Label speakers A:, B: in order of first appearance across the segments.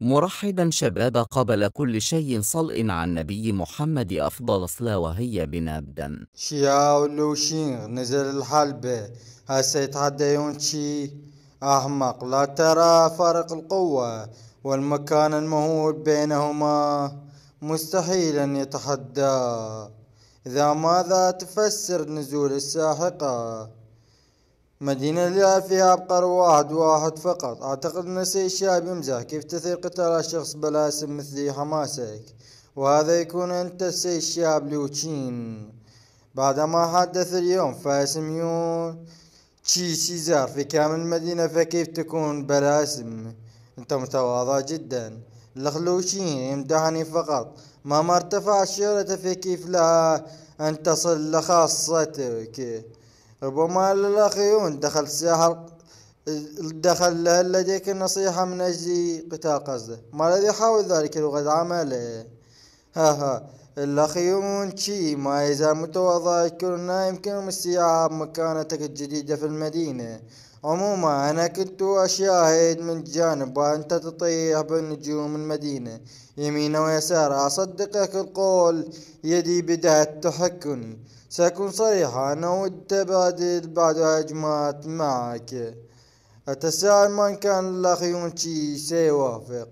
A: مرحبا شباب قبل كل شيء صلء عن نبي محمد أفضل صلاة وهي بنبدا
B: شيا ولوشين نزل الحلبة هسه يتحدى يونشي أحمق لا ترى فرق القوة والمكان المهول بينهما مستحيل أن يتحدى إذا ماذا تفسر نزول الساحقة مدينة لا فيها عبقر واحد واحد فقط أعتقد أن سي الشعب يمزح كيف تثير قتال شخص بلا اسم مثلي حماسك وهذا يكون أنت سي الشعب لوتشين بعد ما حدث اليوم فاسميون تشي سيزار في كامل المدينة فكيف تكون بلا اسم انت متواضع جدا لخلوشين يمدحني فقط ما ما ارتفع شهرته فكيف لا ان تصل لخاصتك ربما الأخيون دخل الساحة دخل لديك النصيحة من أجل قتال قصده ما الذي يحاول ذلك لغة عمله ها ها الأخيون شي ما يزال متواضع كلنا يمكنهم استيعاب مكانتك الجديدة في المدينة عموما أنا كنت أشاهد من جانب وأنت تطيح بالنجوم المدينة يمين ويسار أصدقك القول يدي بدأت تحكني سأكون صريحة أنا ودي أبادل بعد هجمات معك أتساءل من كان الأخ يونشي سيوافق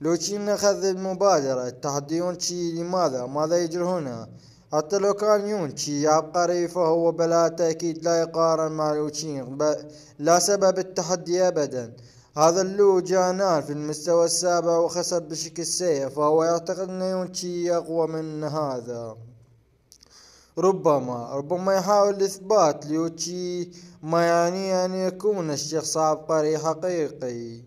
B: لو شي أخذ المبادرة اتحاد يونشي لماذا ماذا يجري هنا حتى لو كان يونشي عبقري فهو بلا تأكيد لا يقارن مع لوشين لا سبب التحدي أبدا هذا اللو جانان في المستوى السابع وخسر بشكل سيء فهو يعتقد أن يونشي أقوى من هذا ربما ربما يحاول إثبات ليوتشي ما يعنيه أن يكون الشيخ عبقري قري حقيقي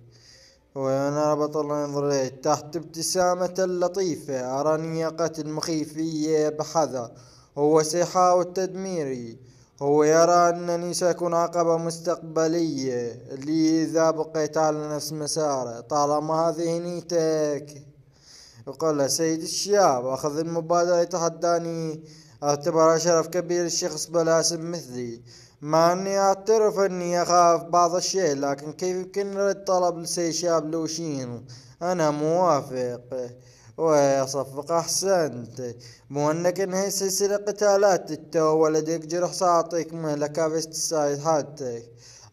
B: وأنا بطل ينظر تحت ابتسامة لطيفة قتل المخيفية بحذر هو سيحاول تدميري هو يرى أنني سأكون عقبة مستقبلية لي إذا بقيت على نفس مساره طالما هذه نيتك يقول سيد الشاب أخذ المبادرة يتحداني اعتبر شرف كبير الشخص بلاسم مثلي مع اني اعترف اني اخاف بعض الشيء لكن كيف يمكن رد طلب لسي شاب لوشين انا موافق ويصفق احسنت مو انك انهي سلسلة قتالات التو ولديك جرح ساعطيك مهلة كافية تستعيد حالتك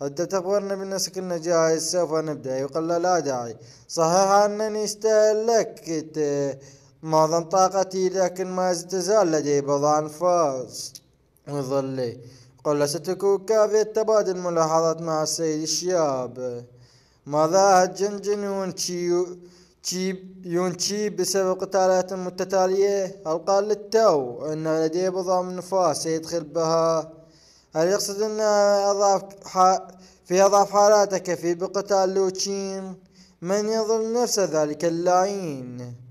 B: انت تخبرنا بنفسك انه جاهز سوف نبدأ يقل لا داعي صحيح انني استهلكت معظم طاقتي لكن ما تزال لدي بضع فاز وظلي قل ستكون كافية تبادل ملاحظات مع السيد الشاب ماذا جنجن يونشي بسبب قتالات متتالية هل قال للتو أن لديه بضع من نفاس سيدخل بها هل يقصد أن أضعف في أضعف حالاته كفي بقتال لوتشين من يظن نفسه ذلك اللعين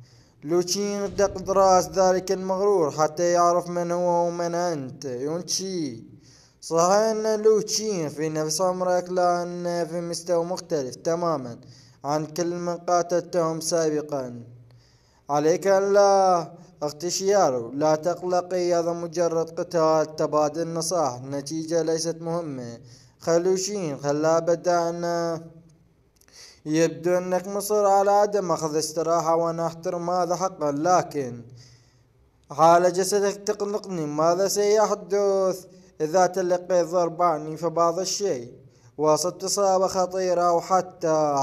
B: لوتشين ارتقط رأس ذلك المغرور حتى يعرف من هو ومن أنت يونشي صحيح أن لوتشين في نفس عمرك لأن في مستوى مختلف تماما عن كل من قاتلتهم سابقا عليك ألا اختشياره لا تقلقي هذا مجرد قتال تبادل نصائح نتيجة ليست مهمة خلوشين خلا بدأنا يبدو أنك مصر على عدم أخذ استراحة وأنا أحترم هذا حقا لكن حال جسدك تقلقني ماذا سيحدث إذا تلقيت ضرباني فبعض الشيء وأصبت إصابة خطيرة او حتى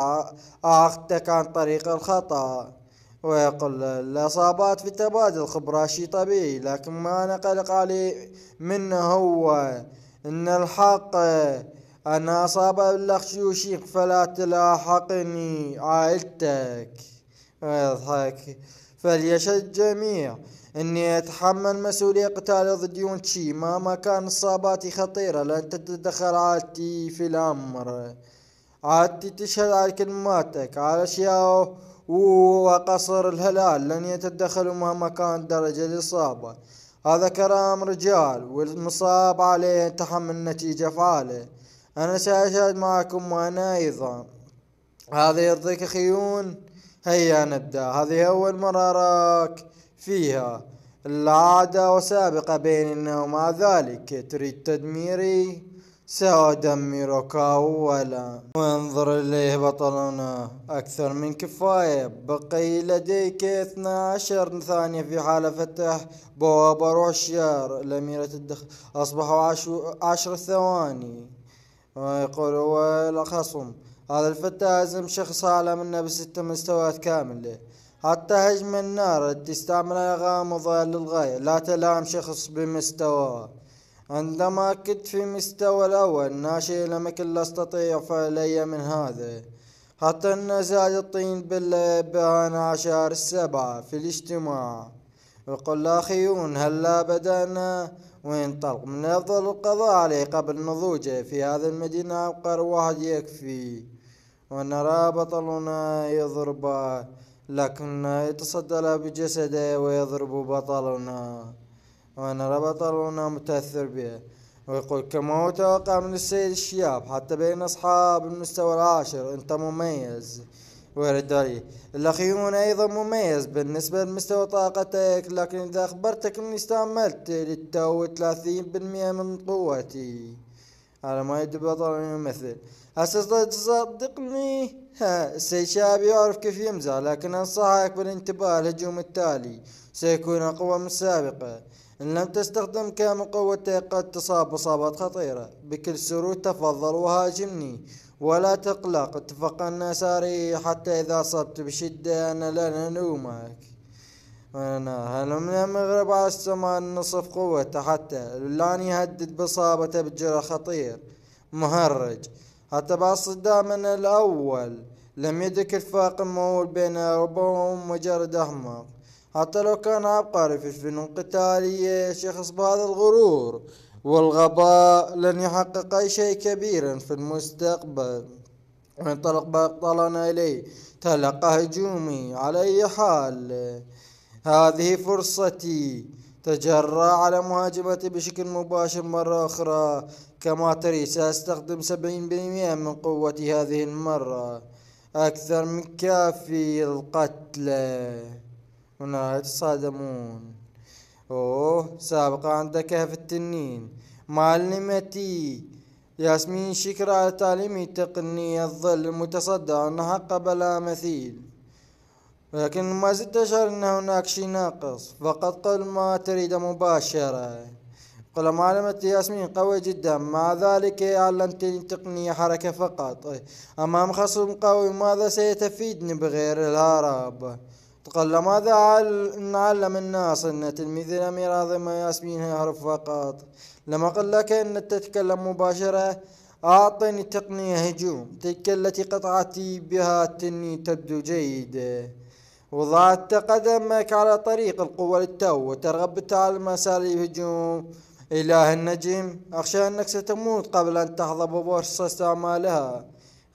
B: اعقدتك عن طريق الخطأ ويقول الإصابات في تبادل خبرة شي طبيعي لكن ما أنا قلق عليه منه هو إن الحق أنا أصاب الأخشوشيق فلا تلاحقني عائلتك ويضحك فليشهد الجميع اني اتحمل مسؤولية قتال ضد يونشي مهما كان اصاباتي خطيرة لن تتدخل عادتي في الامر عادتي تشهد على كلماتك على اشياء وقصر الهلال لن يتدخلوا مهما كان درجة الاصابة هذا كرام رجال والمصاب عليه تحمل نتيجة فعاله أنا سأشاهد معكم وأنا أيضا هذا يرضيك خيون هيا نبدأ هذه أول مرة أراك فيها العادة وسابقة بيننا ومع ذلك تريد تدميري سأدمرك أولا وانظر إليه بطلنا أكثر من كفاية بقي لديك 12 ثانية في حال فتح بوابة روشيار الأميرة الدخل أصبحوا عشر ثواني يقول هو الخصم هذا الفتى أزم شخص أعلى منا بست مستويات كاملة حتى هجم النار تستعملها غامضة للغاية لا تلام شخص بمستواه عندما كنت في مستوى الأول ناشئ لم كل أستطيع فعلي من هذا حتى أن زاد الطين بالبهان عشر السبعة في الاجتماع وقل أخيون هلا بدأنا وينطلق من أفضل القضاء عليه قبل نضوجه في هذه المدينة عبقر واحد يكفي ونرى بطلنا يضربه لكن يتصدى له بجسده ويضرب بطلنا ونرى بطلنا متأثر به ويقول كما هو توقع من السيد الشياب حتى بين أصحاب المستوى العاشر أنت مميز وردائي الأخيون أيضا مميز بالنسبة لمستوى طاقتك لكن إذا أخبرتك أني استعملت للتو 30% من قوتي على ما يدب بطل الممثل أساسا تصدقني ها السيشاب يعرف كيف يمزح لكن أنصحك بالانتباه الهجوم التالي سيكون أقوى من السابقة إن لم تستخدم كامل قوتك قد تصاب إصابات خطيرة بكل سرور تفضل وهاجمني ولا تقلق اتفقنا ساري حتى إذا أصبت بشدة أنا لن ألومك أنا هل من المغرب على السماء نصف قوته حتى لان يهدد بإصابته بجرح خطير مهرج حتى بعد صدامنا الأول لم يدرك الفاق المول بين أوروبا ومجرد أحمق حتى لو كان عبقري في الفنون القتالية شخص بهذا الغرور والغباء لن يحقق أي شيء كبير في المستقبل انطلق بطلنا إليه تلقى هجومي على أي حال هذه فرصتي تجرى على مهاجمتي بشكل مباشر مرة أخرى كما تري سأستخدم سبعين بالمئة من قوتي هذه المرة أكثر من كافي القتلى هنا يتصادمون أوه oh, سابقا عند كهف التنين معلمتي ياسمين شكر على تعليمي تقني الظل المتصدع انها بلا مثيل لكن ما زلت أشعر أن هناك شي ناقص فقط قل ما تريد مباشرة قل معلمة ياسمين قوي جدا مع ذلك علمتني تقنية حركة فقط أمام خصم قوي ماذا سيتفيدني بغير الهرب قال ماذا نعلم الناس أن تلميذ الأمير عظيم ياسمين يعرف فقط لما قال لك أن تتكلم مباشرة أعطني تقنية هجوم تلك التي قطعتي بها التني تبدو جيدة وضعت قدمك على طريق القوة للتو وترغب بتعلم أساليب هجوم إله النجم أخشى أنك ستموت قبل أن تحظى بفرصة استعمالها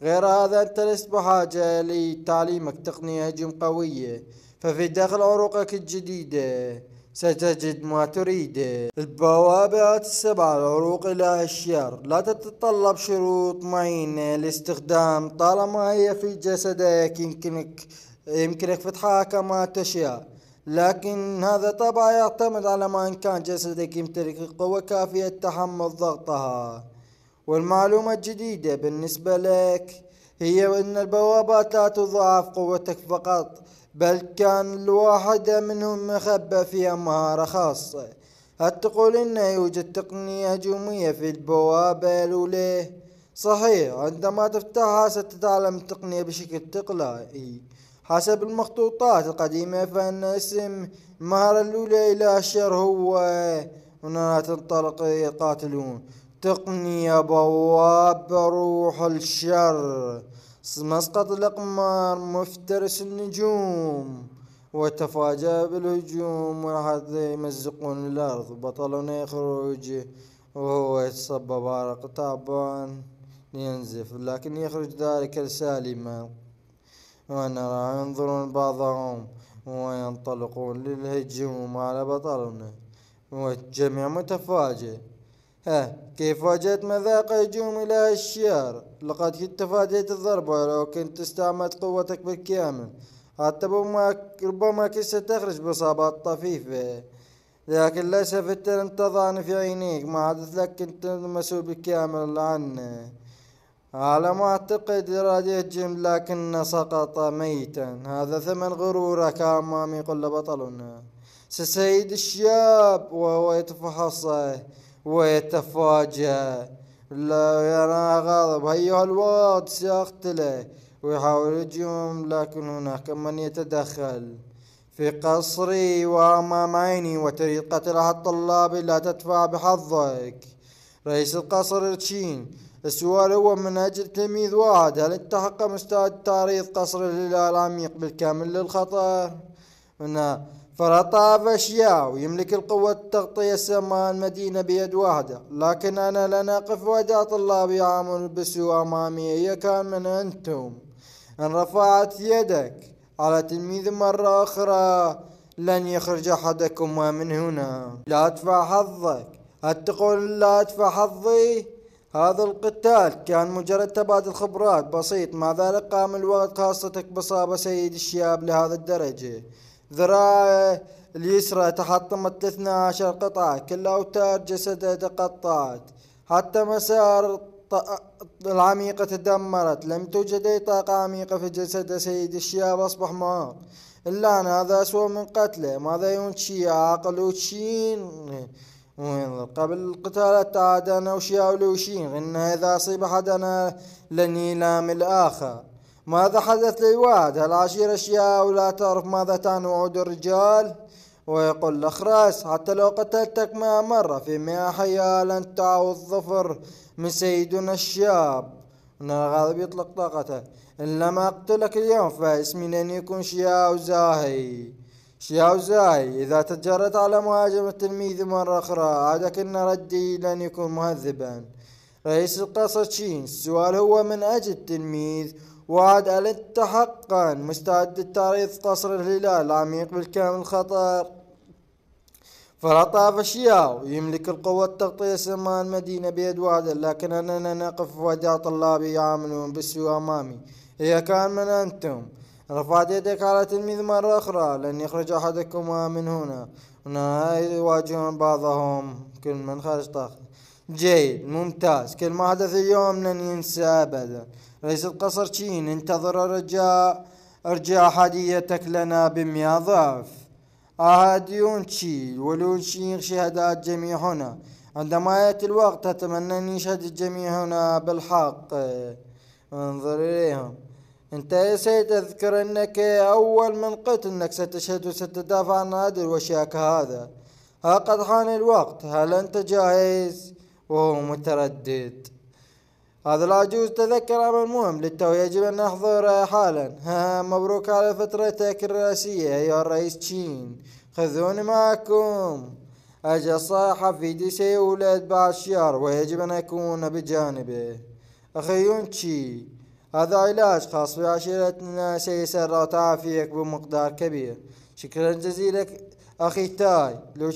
B: غير هذا أنت لست بحاجة لتعليمك تقنية هجوم قوية ففي داخل عروقك الجديدة ستجد ما تريده البوابات السبع العروق إلى الشر لا تتطلب شروط معينة لاستخدام طالما هي في جسدك يمكنك يمكنك فتحها كما تشاء لكن هذا طبعا يعتمد على ما إن كان جسدك يمتلك قوة كافية تحمل ضغطها والمعلومة الجديدة بالنسبة لك هي أن البوابات لا تضاعف قوتك فقط بل كان الواحدة منهم مخبى في أمهارة خاصة هل تقول إنه يوجد تقنية هجومية في البوابة الأولى صحيح عندما تفتحها ستتعلم التقنية بشكل تقلائي حسب المخطوطات القديمة فإن اسم المهارة الأولى إلى الشر هو هنا تنطلق القاتلون تقنية بواب روح الشر مسقط الأقمار مفترس النجوم وتفاجأ بالهجوم وهذا يمزقون الأرض بطلنا يخرج وهو يتصبب عرق تعبان لينزف لكن يخرج ذلك سالما ونرى ينظرون بعضهم وينطلقون للهجوم على بطلنا والجميع متفاجئ ها كيف واجهت مذاق هجوم إلى الشيار لقد كنت تفاديت الضربة لو كنت استعملت قوتك بالكامل حتى ربما كنت ستخرج بإصابات طفيفة لكن للأسف لم تضعني في عينيك ما حدث لك كنت المسؤول بالكامل عنه على ما أعتقد إرادة جيم لكن سقط ميتا هذا ثمن غرورك أمامي قل بطلنا سسيد الشاب وهو يتفحصه ويتفاجأ لا يرى غاضب أيها الواد سيقتله ويحاول يجيهم لكن هناك من يتدخل في قصري وأمام عيني وتريد قتل الطلاب طلابي لا تدفع بحظك رئيس القصر تشين السؤال هو من أجل تلميذ واحد هل التحق مستعد تعريض قصر الهلال العميق بالكامل للخطر؟ فرطاف أشياء ويملك القوة تغطية سماء المدينة بيد واحدة لكن أنا لن أقف وأدع طلابي يعمل بسوء أمامي أي كان من أنتم إن رفعت يدك على تلميذ مرة أخرى لن يخرج أحدكم من هنا لا أدفع حظك أتقول لا أدفع حظي هذا القتال كان مجرد تبادل خبرات بسيط مع ذلك قام الوقت خاصتك بصابة سيد الشياب لهذا الدرجة ذراعي اليسرى تحطمت 12 قطعة كل أوتار جسده تقطعت حتى مسار العميقة تدمرت لم توجد أي طاقة عميقة في جسد سيد الشياب أصبح معاق أنا هذا أسوأ من قتله ماذا ينشي عاقل وشين قبل القتال تعادنا وشيا ولوشين إن إذا أصيب أحدنا لن يلام الآخر ماذا حدث للواد هل عشير أشياء ولا تعرف ماذا وعود الرجال ويقول الاخراس حتى لو قتلتك ما مرة في مئة حياة لن تعود ظفر من سيدنا الشاب إن الغاضب يطلق طاقته إن لم أقتلك اليوم فاسمي لن يكون شياو زاهي شياو زاهي إذا تجرت على مهاجمة التلميذ مرة أخرى عادك أن ردي لن يكون مهذبا رئيس القصة شين السؤال هو من أجل التلميذ وعد ألنت حقا مستعد التعريض قصر الهلال عميق بالكامل الخطر فلطاف الشياو يملك القوة التغطية سماء المدينة بيد وعد لكن أننا نقف ودع طلابي يعملون بالسوء أمامي إذا كان من أنتم رفعت يدك على تلميذ مرة أخرى لن يخرج أحدكما من هنا هنا يواجهون بعضهم كل من خرج طاقة جيد ممتاز كل ما حدث اليوم لن ينسى أبدا رئيس القصر تشين انتظر رجاء ارجع هديتك لنا بمية ضعف أهديون تشي ولون شين شهادات جميع هنا عندما يأتي آية الوقت أتمنى أن يشهد الجميع هنا بالحق انظر إليهم أنت يا سيد أذكر أنك أول من قلت أنك ستشهد وستدافع عن عدل وشاك كهذا ها قد حان الوقت هل أنت جاهز وهو متردد هذا العجوز تذكر أمر مهم للتو يجب أن نحضر حالا ها مبروك على فترتك الرئاسية يا الرئيس تشين خذوني معكم أجا صاحب دي سي سيولد بعد شهر ويجب أن أكون بجانبه يون تشي هذا علاج خاص بعشيرتنا سيسر تعافيك بمقدار كبير شكرا جزيلا أخي تاي لو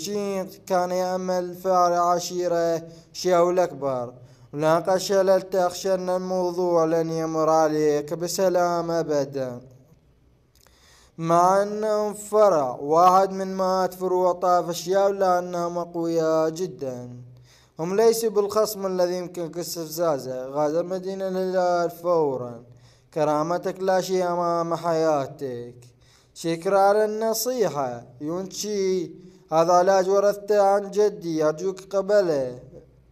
B: كان يأمل فعل عشيرة شيء الأكبر ناقش لا تخشى أن الموضوع لن يمر عليك بسلام أبدا مع أنهم فرع واحد من مات فروع اشياء ولا لأنهم أقوياء جدا هم ليسوا بالخصم الذي يمكنك استفزازه غادر مدينة الهلال فورا كرامتك لا شيء أمام حياتك شكرا على النصيحة يونشي هذا علاج ورثته عن جدي أرجوك قبله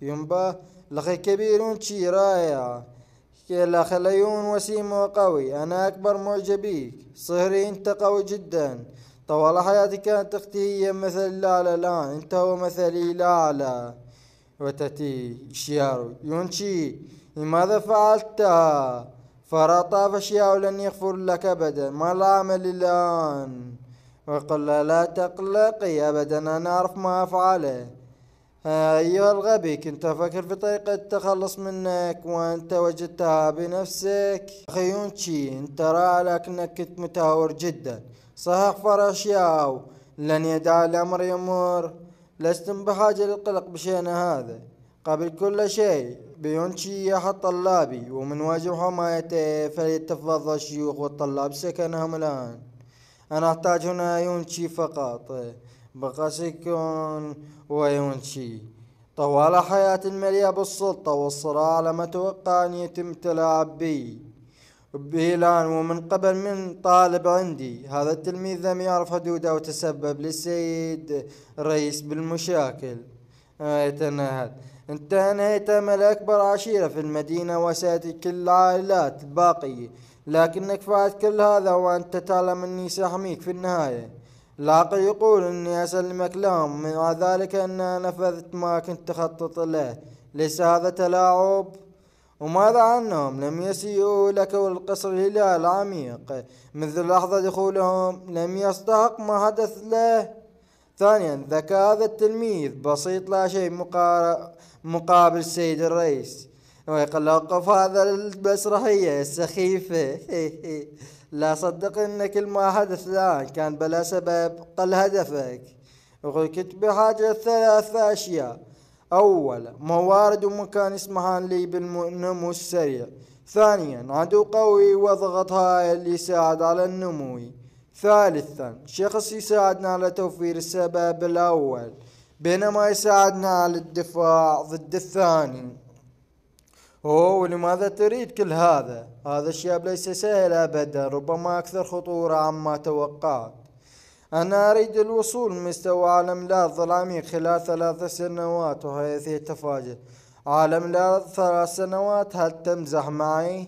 B: ينبه لخي كبير شيرايا لا خليون وسيم وقوي أنا أكبر معجبيك صهري أنت قوي جدا طوال حياتي كانت أختي هي مثل لا الآن أنت هو مثلي لا وتتي شيارو يونشي لماذا فعلتها فرطاف شياو لن يغفر لك أبدا ما العمل الآن وقل لا تقلقي أبدا أنا أعرف ما أفعله أيها الغبي كنت أفكر في طريقة التخلص منك وأنت وجدتها بنفسك خيونشي أنت رأى لكنك كنت متهور جدا صحيح سأغفر ياو لن يدع الأمر يمر لستم بحاجة للقلق بشأن هذا قبل كل شيء بيونشي يحط طلابي ومن واجب حمايته فليتفضل الشيوخ والطلاب سكنهم الآن أنا أحتاج هنا يونشي فقط سيكون وينشي طوال حياة مليئة بالسلطة والصراع لم أتوقع أن يتم تلاعب بي بإعلان ومن قبل من طالب عندي هذا التلميذ لم يعرف حدوده وتسبب للسيد الرئيس بالمشاكل يتنهد انهيت امل اكبر عشيرة في المدينة وسأتي كل العائلات الباقية لكنك فعلت كل هذا وانت تعلم اني ساحميك في النهاية لاقي يقول إني أسلمك لهم وذلك أنها نفذت ما كنت تخطط له ليس هذا تلاعب وماذا عنهم لم يسيئوا لك والقصر الهلال العميق منذ لحظة دخولهم لم يستحق ما حدث له ثانيا ذكاء هذا التلميذ بسيط لا شيء مقابل السيد الرئيس ويقلق هذا المسرحية السخيفة لا صدق ان كل ما حدث الان كان بلا سبب قل هدفك وكنت بحاجة ثلاثة أشياء أولا موارد ومكان يسمحان لي بالنمو السريع ثانيا عدو قوي وضغط هاي اللي يساعد على النمو ثالثا شخص يساعدنا على توفير السبب الأول بينما يساعدنا على الدفاع ضد الثاني أوه ولماذا تريد كل هذا؟ هذا الشاب ليس سهل أبدا ربما أكثر خطورة عما توقعت أنا أريد الوصول لمستوى عالم الأرض العميق خلال ثلاث سنوات وهذه تفاجئ عالم الأرض ثلاث سنوات هل تمزح معي؟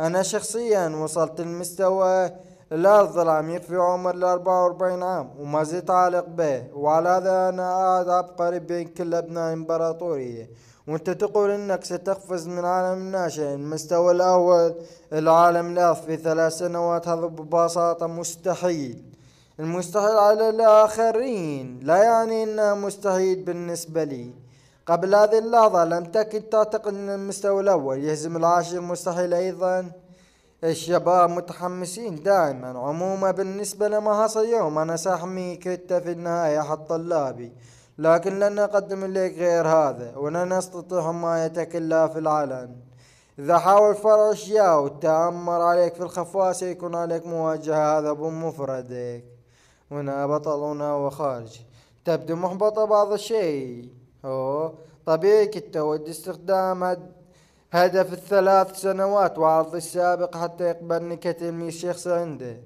B: أنا شخصيا وصلت لمستوى الأرض العميق في عمر الأربعة وأربعين عام وما زلت عالق به وعلى هذا أنا أعد عبقري بين كل أبناء إمبراطورية وانت تقول انك ستقفز من عالم ناشئ المستوى الاول العالم الاف في ثلاث سنوات هذا ببساطة مستحيل المستحيل على الاخرين لا يعني انه مستحيل بالنسبة لي قبل هذه اللحظة لم تكن تعتقد ان المستوى الاول يهزم العاشر مستحيل ايضا الشباب متحمسين دائما عموما بالنسبة لما حصل يوم انا ساحمي كتة في النهاية حط طلابي لكن لن أقدم إليك غير هذا ولن أستطيع حمايتك إلا في العلن إذا حاول فرع أشياء والتآمر عليك في الخفاء سيكون عليك مواجهة هذا بمفردك هنا بطلنا وخارج تبدو محبطة بعض الشيء أوه طبيعي كنت أود استخدام هدف الثلاث سنوات وعرض السابق حتى يقبلني كتلميذ شخص عنده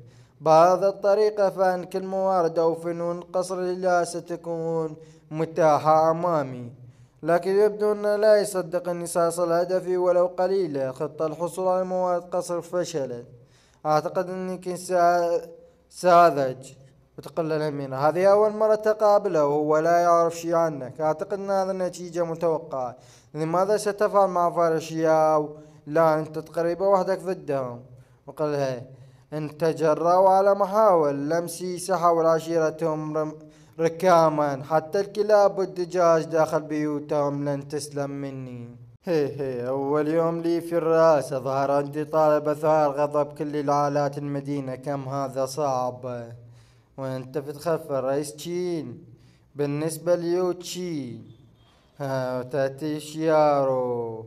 B: بهذا الطريقة فإن كل موارد أو فنون قصر الله ستكون متاحة أمامي لكن يبدو أن لا يصدق النصاص الهدفي ولو قليلا خطة الحصول على مواد قصر فشلت أعتقد أني كنت ساذج وتقلل منه هذه أول مرة تقابله وهو لا يعرف شيء عنك أعتقد أن هذا النتيجة متوقعة لماذا ستفعل مع فارشياو لا أنت تقريبا وحدك ضدهم وقال هي أنت جرى على محاول لمسي حول عشيرتهم رم ركاما حتى الكلاب والدجاج داخل بيوتهم لن تسلم مني هي هي أول يوم لي في الرأس أظهر عندي طالب أثار غضب كل العالات المدينة كم هذا صعب وأنت في الرئيس تشين بالنسبة ليو تشين ها شيارو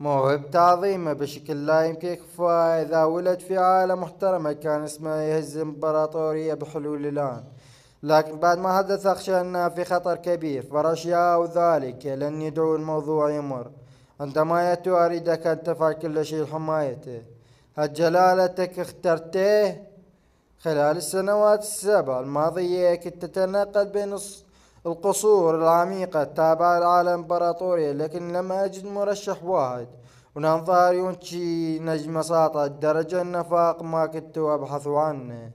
B: موهبة عظيمة بشكل لا يمكن كفاية إذا ولد في عائلة محترمة كان اسمه يهز إمبراطورية بحلول الآن لكن بعد ما حدث أخشى أنها في خطر كبير او ذلك لن يدعو الموضوع يمر عندما يأتوا أريدك أن تفعل كل شيء لحمايته هل جلالتك اخترته خلال السنوات السبع الماضية كنت تتنقل بين القصور العميقة التابعة امبراطورية لكن لم أجد مرشح واحد ونظاري ونشي نجم ساطع الدرجة النفاق ما كنت أبحث عنه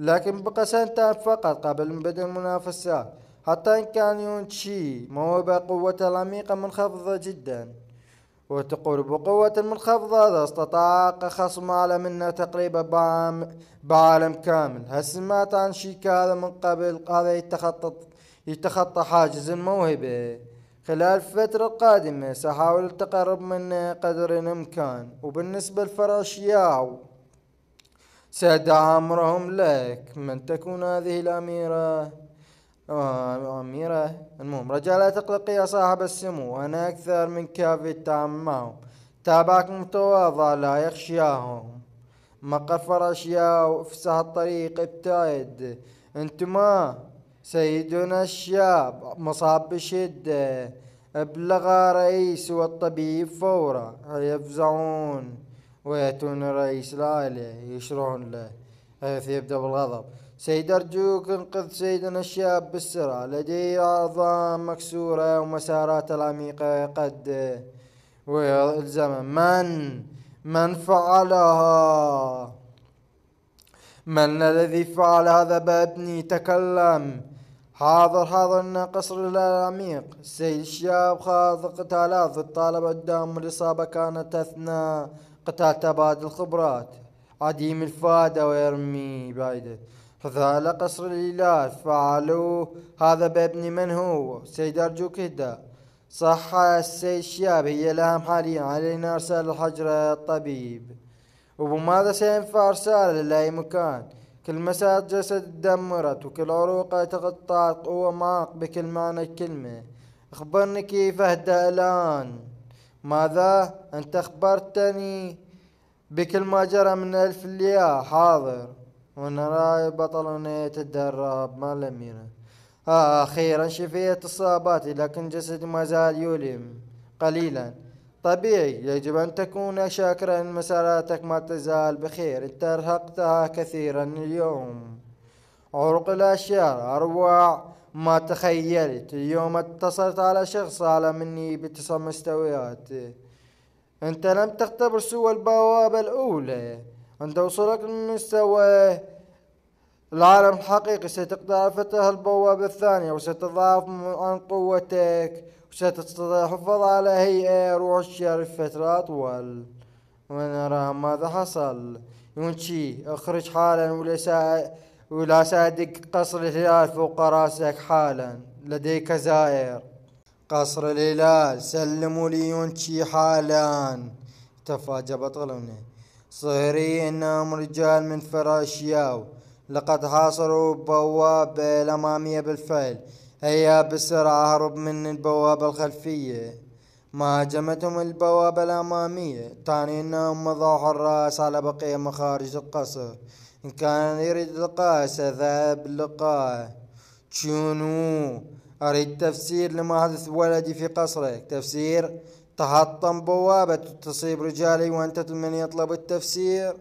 B: لكن بقى سنتان فقط قبل بدء المنافسات حتى إن كان يون تشي موهبة قوة عميقة منخفضة جدا وتقول بقوة منخفضة إذا استطاع خصم أعلى منه تقريبا بعالم كامل هل سمعت عن شيء هذا من قبل هذا يتخطى يتخطى حاجز الموهبة خلال الفترة القادمة سأحاول التقرب منه قدر الإمكان وبالنسبة لفرع ياو سد أمرهم لك من تكون هذه الأميرة آه، أميرة المهم رجاء لا تقلق يا صاحب السمو أنا أكثر من كافي التعامل معهم تابعك متواضع لا يخشاهم مقر فراشيا وافسح الطريق ابتعد انتما سيدنا الشاب مصاب بشدة ابلغ رئيس والطبيب فورا يفزعون ويأتون رئيس العائلة يشرعون له حيث يبدأ بالغضب سيد أرجوك انقذ سيدنا الشاب بالسرعة لديه عظام مكسورة ومسارات العميقة قد ويلزم من من فعلها من الذي فعل هذا بابني تكلم حاضر حاضر قصر العميق سيد الشاب خاض قتالات الطالب الدام الإصابة كانت أثناء قتال تبادل الخبرات عديم الفائدة ويرمي بعيدا فذال قصر الإيلات فعلوا هذا بابن من هو سيد أرجوك اهدى صح السيد الشياب هي الأهم حاليا علينا إرسال الحجرة الطبيب وبماذا سينفع إرساله لأي مكان كل مساد جسد دمرت وكل عروقه تغطى قوة معك بكل معنى الكلمة اخبرني كيف اهدأ الآن ماذا أنت أخبرتني بكل ما جرى من ألف الياء حاضر ونرى بطلنا يتدرب ما لم يرى أخيرا شفيت إصاباتي لكن جسدي ما زال يؤلم قليلا طبيعي يجب أن تكون شاكرا مساراتك ما تزال بخير انت أرهقتها كثيرا اليوم عرق الاشياء أروع ما تخيلت يوم اتصلت على شخص أعلى مني بتسع مستويات أنت لم تختبر سوى البوابة الأولى أنت وصلك لمستوى العالم الحقيقي ستقدر فتح البوابة الثانية وستضعف عن قوتك وستستطيع الحفاظ على هيئة روح الشر فترة أطول ونرى ماذا حصل يونشي اخرج حالا وليس ولا سادق قصر الهلال فوق راسك حالا لديك زائر قصر الهلال سلموا لي ليونتشي حالا تفاجأ بطلنا صهري انهم رجال من فراشياو لقد حاصروا بوابة الأمامية بالفعل هيا بسرعة هرب من البوابة الخلفية ما هاجمتهم البوابة الأمامية تاني أنهم وضعوا الرأس على بقية مخارج القصر إن كان يريد لقاء سذهب لقاء شنو أريد تفسير لما حدث ولدي في قصرك تفسير تحطم بوابة تصيب رجالي وأنت من يطلب التفسير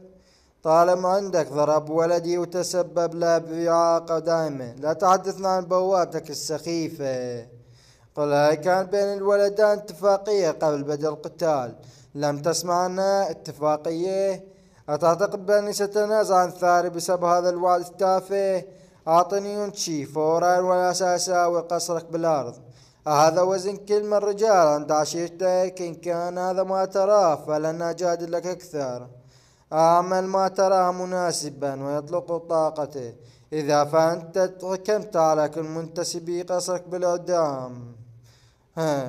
B: طالما عندك ضرب ولدي وتسبب له بإعاقة دائمة لا تحدثنا عن بوابتك السخيفة قل كان بين الولدان اتفاقية قبل بدء القتال لم تسمعنا اتفاقية أتعتقد بأني سأتنازع عن ثاري بسبب هذا الوعد التافه أعطني يونشي فورا ولا سأساوي قصرك بالأرض هذا وزن كلمة الرجال عند عشيرتك إن كان هذا ما تراه فلن أجادل لك أكثر أعمل ما تراه مناسبا ويطلق طاقته إذا فأنت حكمت على كل منتسبي قصرك بالإعدام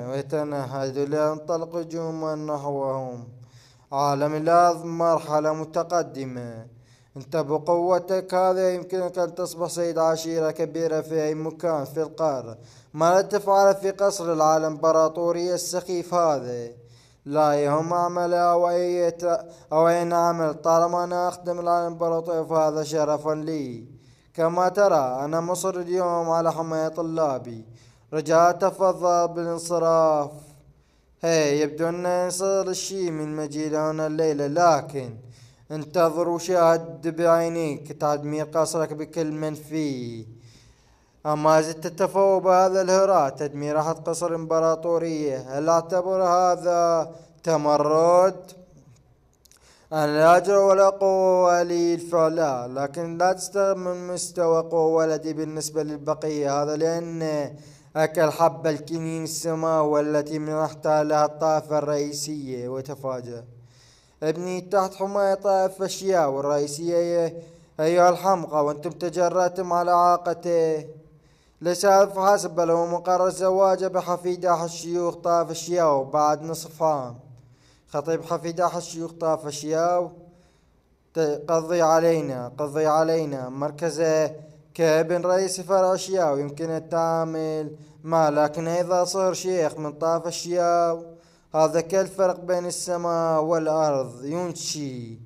B: ويتنهد لينطلق هجوما نحوهم عالم الأرض مرحلة متقدمة أنت بقوتك هذا يمكنك أن تصبح سيد عشيرة كبيرة في أي مكان في القارة ما لا تفعل في قصر العالم العالمبراطوري السخيف هذا لا يهم عمل أو أي أو أين عمل طالما أنا أخدم العالم العالمبراطوري فهذا شرفا لي كما ترى أنا مصر اليوم على حماية طلابي رجاء تفضل بالانصراف هي يبدو انه صار الشي من مجيء الليلة لكن انتظر وشاهد بعينيك تعدمير قصرك بكل من فيه أما زدت التفوق بهذا الهراء تدمير أحد قصر إمبراطورية هل أعتبر هذا تمرد؟ أنا لا أجر ولا قوة لي الفعلاء لكن لا تستغرب من مستوى قوة ولدي بالنسبة للبقية هذا لانه أكل حبة الكنين السماء التي منحتها لها الطائفة الرئيسية وتفاجأ ابني تحت حماية طائفة الشياء والرئيسية أيها الحمقى وأنتم تجرأتم على عاقته ليس ألف حسب بل هو مقرر زواجه بحفيد أحد الشيوخ طائفة الشياو بعد نصف عام خطيب حفيد أحد الشيوخ طائفة الشياو قضي علينا قضي علينا مركزه كابن رئيس فرع يمكن التعامل مع لكن إذا صار شيخ من طاف الشياو هذا كالفرق بين السماء والأرض ينشي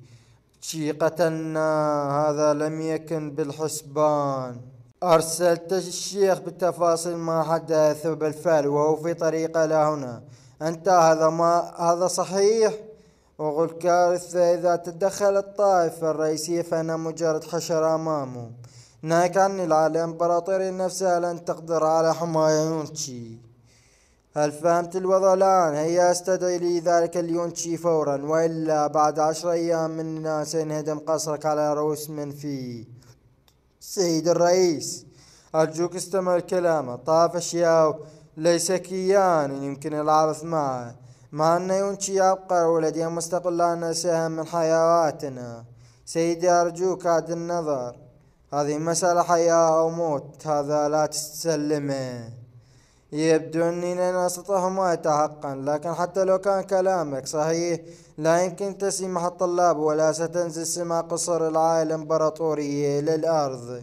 B: شي قتلنا هذا لم يكن بالحسبان أرسلت الشيخ بالتفاصيل ما حدث بالفعل وهو في طريقه لهنا أنت هذا ما هذا صحيح وقل كارثة إذا تدخل الطائفة الرئيسية فأنا مجرد حشرة أمامه ناهيك عن الإمبراطورية نفسها لن تقدر على حماية يونتشي هل فهمت الوضع الآن؟ هيا استدعي لي ذلك اليونتشي فورا وإلا بعد عشر أيام مننا سينهدم قصرك على رؤوس من فيه سيد الرئيس أرجوك استمع الكلام طاف الشياو ليس كيان يمكن العبث معه مع أن يونتشي عبقر ولدي مستقل لا سهم من حيواتنا سيدي أرجوك عد النظر هذه مسألة حياة أو موت هذا لا تسلمه يبدو لن أستطيع ما يتحقق لكن حتى لو كان كلامك صحيح لا يمكن تسيمح الطلاب ولا ستنزل سما قصر العائلة الإمبراطورية إلى الأرض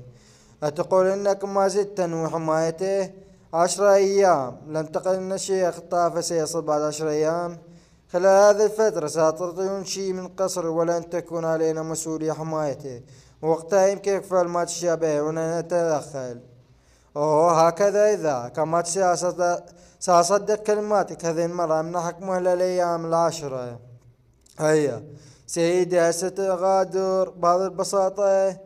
B: أتقول أنك ما زلت تنوي حمايته عشرة أيام لم تقل أن الشيخ طاف سيصل بعد عشرة أيام خلال هذه الفترة ستعطي شيء من قصر ولن تكون علينا مسؤولية حمايته وقتها يمكن يكفى الماتش هنا نتدخل أوه هكذا إذا كمات سأصدق كلماتك هذه المرة أمنحك مهلة الأيام العشرة هيا سيدي ستغادر بهذه البساطة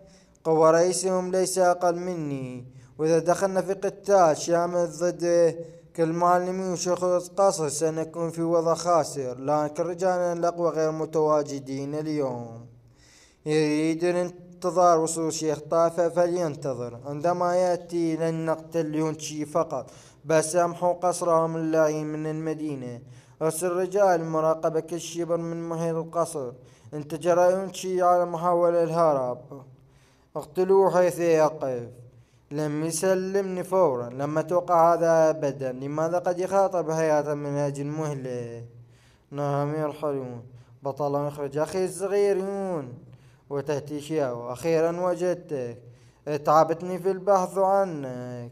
B: قوى رئيسهم ليس أقل مني وإذا دخلنا في قتال شامل ضده كل معلمي وشخص قصر سنكون في وضع خاسر لكن رجالنا الأقوى غير متواجدين اليوم يريدون انتظار وصول شيخ طافة فلينتظر عندما يأتي لن نقتل يونشي فقط بسامحوا قصرهم اللعين من المدينة أرسل رجال مراقبة كل من محيط القصر انتجر يونشي على محاولة الهرب اقتلوه حيث يقف لم يسلمني فورا لما توقع هذا أبدا لماذا قد يخاطر بحياته من أجل مهلة نعم يرحلون بطل يخرج أخي الصغير يون وتهتيش وأخيرا وجدتك تعبتني في البحث عنك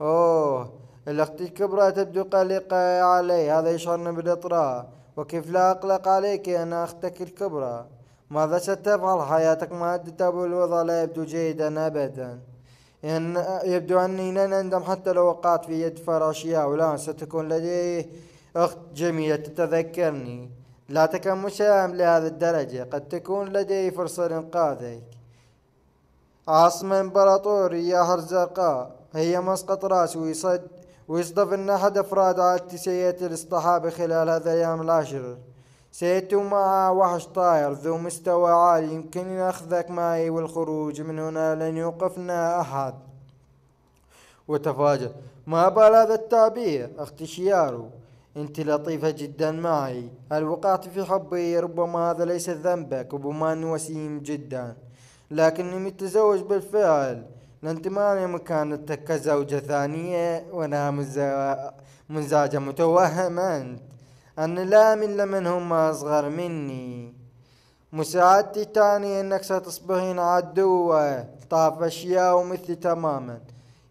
B: أوه الأختي الكبرى تبدو قلقة علي هذا يشعرني بالإطراء وكيف لا أقلق عليك أنا أختك الكبرى ماذا ستفعل حياتك ما تتابع الوضع لا يبدو جيدا أبدا إن يبدو أني لن أندم حتى لو وقعت في يد فراشيا ولا ستكون لدي أخت جميلة تتذكرني لا تكن مشاهم لهذه الدرجة قد تكون لديه فرصة لإنقاذك عاصمة إمبراطورية زرقاء هي مسقط راس ويصد ويصدف أن أحد أفراد عائلة سيئة الاصطحاب خلال هذا الأيام العشر سيتو مع وحش طائر ذو مستوى عالي يمكن أخذك معي والخروج من هنا لن يوقفنا أحد وتفاجأ ما بال هذا التعبير شيارو أنت لطيفة جدا معي هل وقعت في حبي ربما هذا ليس ذنبك ربما أني وسيم جدا لكني متزوج بالفعل لأنت ما مكانتك كزوجة ثانية وأنا مزاجة متوهم أنت أنا لا أمل لمن هم أصغر مني مساعدتي تعني أنك ستصبحين عدوة طافشية أشياء ومثلي تماما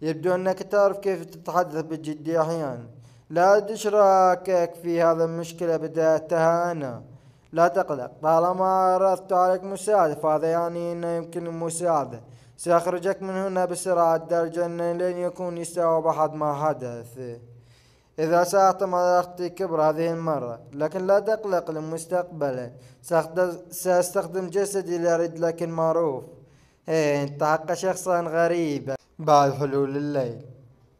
B: يبدو أنك تعرف كيف تتحدث بجدية أحيانا لا أدش راكك في هذا المشكلة بدايتها أنا لا تقلق طالما أردت عليك مساعدة فهذا يعني أنه يمكن المساعدة سأخرجك من هنا بسرعة الدرجة أنه لن يكون يستوعب أحد ما حدث إذا سأحتم على أختي كبر هذه المرة لكن لا تقلق لمستقبلا سأستخدم جسدي لأرد لك المعروف إيه انت حق شخصا غريبا بعد حلول الليل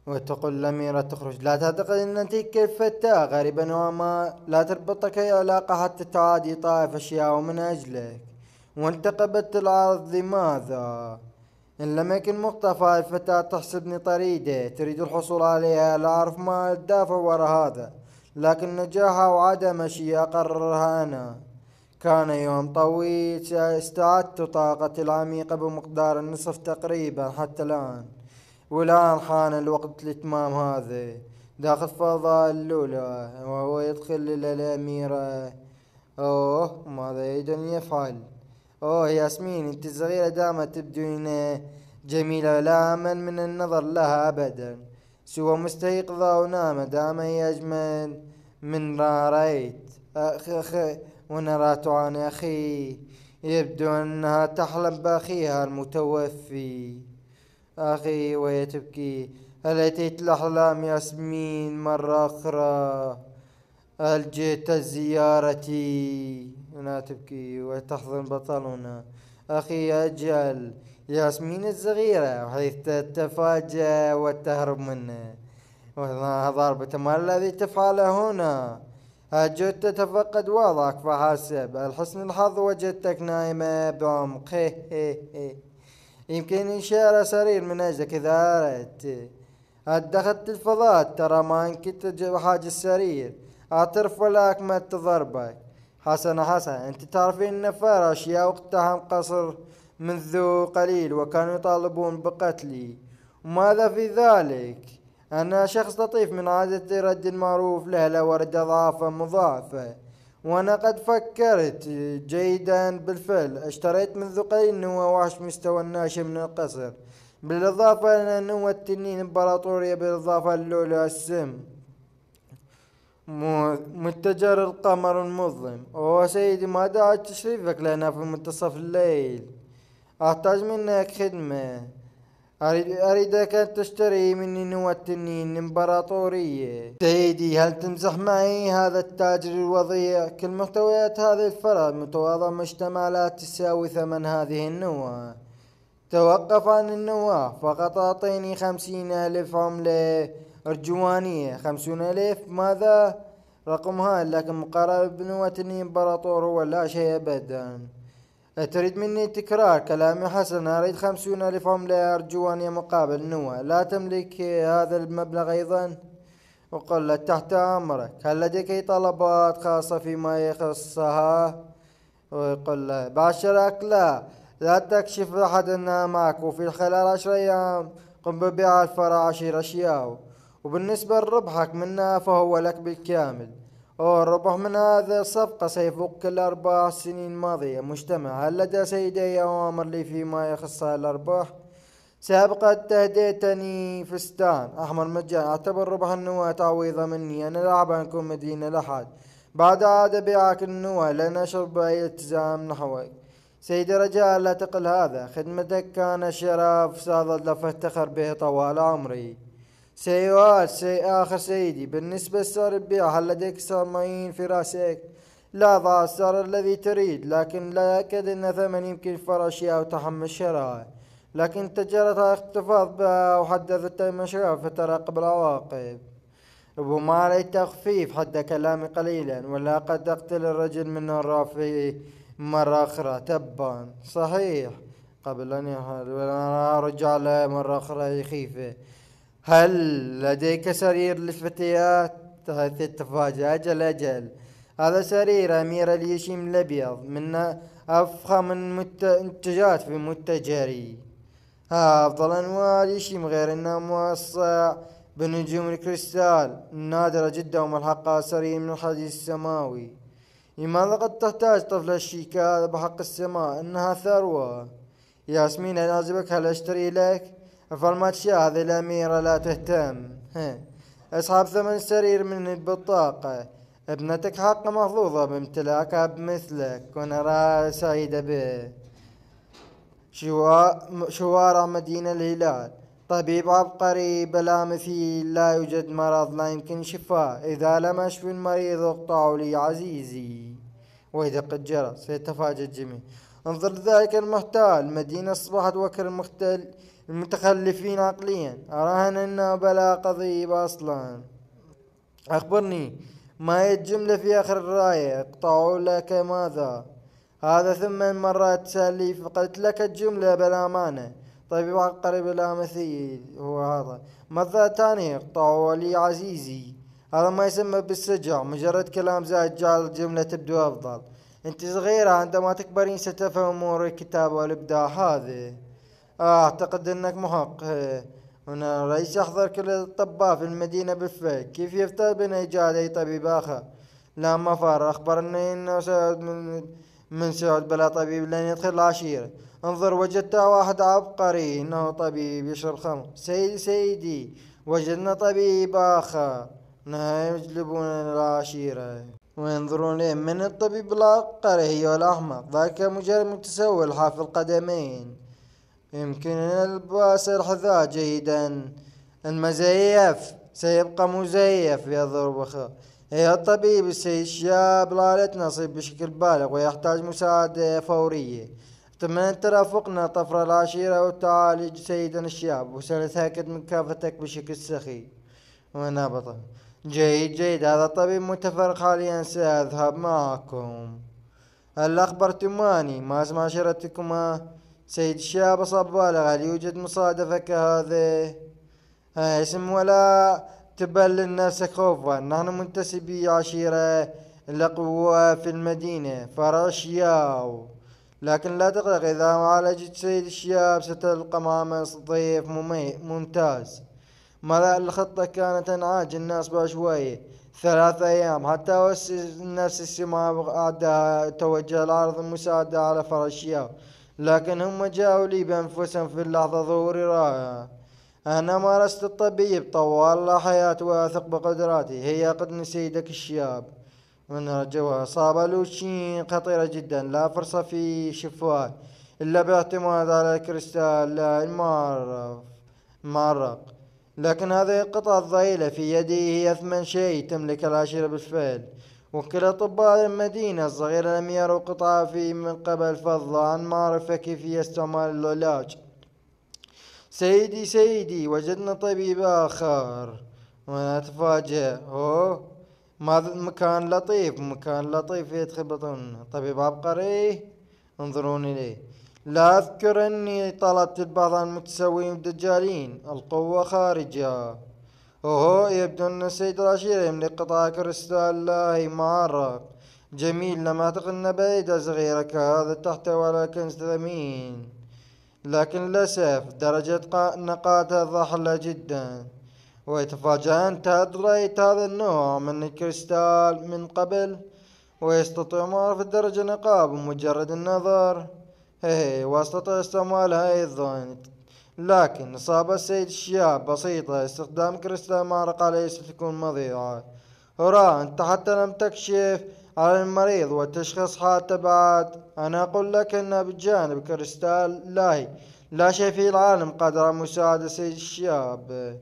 B: وتقول الأميرة تخرج لا تعتقد أن أنك غريبة غريبا وما لا تربطك أي علاقة حتى تعادي طائف أشياء من أجلك وانتقبت العرض لماذا؟ إن لم يكن مقتفى الفتاة تحسبني طريدة تريد الحصول عليها لا أعرف ما الدافع وراء هذا لكن نجاحها وعدم أشياء أقررها أنا كان يوم طويل استعدت طاقتي العميقة بمقدار النصف تقريبا حتى الآن والآن حان الوقت لاتمام هذا داخل فضاء اللولا وهو يدخل إلى الأميرة أوه ماذا يريد أن يفعل أوه ياسمين أنت صغيرة دامت تبدين جميلة لا أمل من النظر لها أبدا سوى مستيقظة ونامة دائما هي أجمل من رأيت أخي أخي ونرات عن أخي يبدو أنها تحلم بأخيها المتوفي أخي وهي تبكي هل أتيت الأحلام ياسمين مرة أخرى هل جئت زيارتي هنا تبكي وتحضن بطلنا أخي أجل ياسمين الصغيرة حيث تتفاجأ وتهرب منه ضربة ما الذي تفعله هنا أجل تتفقد وضعك فحسب الحسن الحظ وجدتك نائمة بعمق يمكن إشارة سرير من أجلك إذا أردت أدخلت الفضاء ترى ما إن كنت حاج السرير اعترف ولاك ما تضربك حسن حسن أنت تعرفين نفارش يا وقتها قصر منذ قليل وكانوا يطالبون بقتلي وماذا في ذلك أنا شخص لطيف من عادة رد معروف له ورد أضعافا مضاعفة وأنا قد فكرت جيدا بالفعل اشتريت منذ قليل نوع وحش مستوى الناشئ من القصر بالإضافة إلى نوع التنين إمبراطورية بالإضافة للولا السم متجر القمر المظلم او سيدي ما دعت تشريفك لنا في منتصف الليل أحتاج منك خدمة أريدك أن تشتري مني نوى التنين الإمبراطورية سيدي هل تمزح معي هذا التاجر الوضيع كل محتويات هذه الفرد متواضع مجتمع لا تساوي ثمن هذه النوى توقف عن النوى فقط أعطيني خمسين ألف عملة أرجوانية خمسون ألف ماذا رقمها لكن مقاربة بنوة الإمبراطور هو لا شيء أبدا تريد مني تكرار كلامي حسنا أريد خمسون ألف عملة أرجواني مقابل نوى لا تملك هذا المبلغ أيضا وقل له تحت أمرك هل لديك أي طلبات خاصة فيما يخصها ويقول له باشرك لا لا تكشف أحد أنها معك وفي خلال عشر أيام قم ببيع الفرع عشر أشياء وبالنسبة لربحك منها فهو لك بالكامل ربح من هذا الصفقة سيفوق الأرباح السنين الماضية مجتمع هل لدى سيدي أوامر لي فيما يخص الأرباح؟ سابقا تهديتني فستان أحمر مجان أعتبر ربح النواة تعويضة مني أنا لا أنكم مدينة لحد بعد عاد بيعك النواة لن أشرب أي التزام نحوك سيدي رجاء لا تقل هذا خدمتك كان شرف صادت لفتخر به طوال عمري سيوات سي آخر سيدي بالنسبة صار البيع هل لديك صمين في رأسك لا ضع السعر الذي تريد لكن لا يكاد أن ثمن يمكن أو وتحمل شرائه لكن تجارتها اختفاض بها وحدثت المشروع فتراقب العواقب أبو علي تخفيف حد كلامي قليلا ولا قد أقتل الرجل من الرافي مرة أخرى تبا صحيح قبل أن يرجع له مرة أخرى يخيفه هل لديك سرير للفتيات؟ تتفاجأ أجل أجل هذا سرير أمير اليشيم الأبيض من أفخم المنتجات في متجري أفضل أنواع اليشيم غير أنه موصع بنجوم الكريستال نادرة جدا وملحقة سرير من الحديد السماوي لماذا قد تحتاج طفلة الشيك بحق السماء إنها ثروة ياسمين أنازبك هل أشتري لك؟ هذي الأميرة لا تهتم أصحاب ثمن سرير من البطاقة ابنتك حق محظوظة بامتلاكها بمثلك ونراها سعيدة به شوارع مدينة الهلال طبيب عبقري بلا مثيل لا يوجد مرض لا يمكن شفاء إذا لم أشفي المريض اقطعوا لي عزيزي ويدق الجرس يتفاجئ الجميع انظر ذلك المحتال مدينة أصبحت وكر المختل المتخلفين عقليا أراهن أنه بلا قضيب أصلا أخبرني ما هي الجملة في آخر الراية اقطعوا لك ماذا هذا ثم مرات سالي فقلت لك الجملة بلا مانع طيب قريب لا مثيل هو هذا ماذا تاني اقطعوا لي عزيزي هذا ما يسمى بالسجع مجرد كلام زائد جعل الجملة تبدو أفضل انت صغيرة عندما تكبرين ستفهم امور الكتاب والابداع هذه آه، أعتقد أنك محق آه، هنا رئيس أحضر كل الأطباء في المدينة بالفعل كيف يفترض بنا يجعل أي طبيب آخر لا مفر أخبرني أنه سيعود من, من سعود بلا طبيب لن يدخل العشيرة انظر وجدت واحد عبقري إنه طبيب يشرب خمر سيدي سيدي وجدنا طبيب آخر نهاية يجلبون العشيرة وينظرون إليه من الطبيب العبقري هي الأحمق ذاك مجرم متسول حافي القدمين ان الباص الحذاء جيدا المزيف سيبقى مزيف يا ضربخة إيه يا الطبيب السيد الشاب نصيب بشكل بالغ ويحتاج مساعدة فورية تمنى ترافقنا طفرة العشيرة وتعالج سيدنا الشاب وسنتأكد من كافتك بشكل سخي ونبطة جيد جيد هذا الطبيب متفرغ حاليا سأذهب معكم هل أخبرتماني ما اسم عشيرتكما سيد الشاب صبالة هل يوجد مصادفة آه، كهذه اسم ولا تبلل نفسك خوفا نحن منتسبي عشيرة لقوة في المدينة فرع ياو لكن لا تقلق إذا عالجت سيد الشياب ستلقى معه ضيف ممتاز ماذا الخطة كانت أنعاج الناس بشوية ثلاثة أيام حتى وسع الناس السماء بعدها توجه العرض المساعدة على فرع ياو لكن هم جاؤوا لي بأنفسهم في اللحظة رائعة أنا مارست الطبيب طوال حياتي وأثق بقدراتي هي قد نسيدك الشياب من رجوها صاب لوشين خطيرة جدا لا فرصة في شفاء إلا باعتماد على الكريستال معرق لكن هذه القطعة الضئيلة في يدي هي أثمن شيء تملك العشيرة بالفعل وكل أطباء المدينة الصغيرة لم يروا قطعة في من قبل فضلا عن معرفة كيف يستعمل العلاج سيدي سيدي وجدنا طبيب آخر وأنا أتفاجئ أوه ماذا مكان لطيف مكان لطيف يتخبطون طبيب عبقري انظرون إليه لا أذكر أني طلبت البعض عن المتسوين الدجالين القوة خارجة وهو يبدو أن السيد العشير يملك قطع كريستال هي مارة جميل لما تقلنا بعيدة صغيرة كهذا تحتوي على كنز ثمين لكن للأسف درجة نقاءتها ضحلة جدا ويتفاجأ أن رأيت هذا النوع من الكريستال من قبل ويستطيع معرفة درجة نقاب بمجرد النظر هي واستطيع استعمالها أيضا لكن إصابة سيد الشياء بسيطة استخدام كريستال مع رقالة تكون مضيعة هراء أنت حتى لم تكشف على المريض وتشخص حالته بعد أنا أقول لك أن بجانب كريستال لاهي لا شيء في العالم قادر على مساعدة سيد الشاب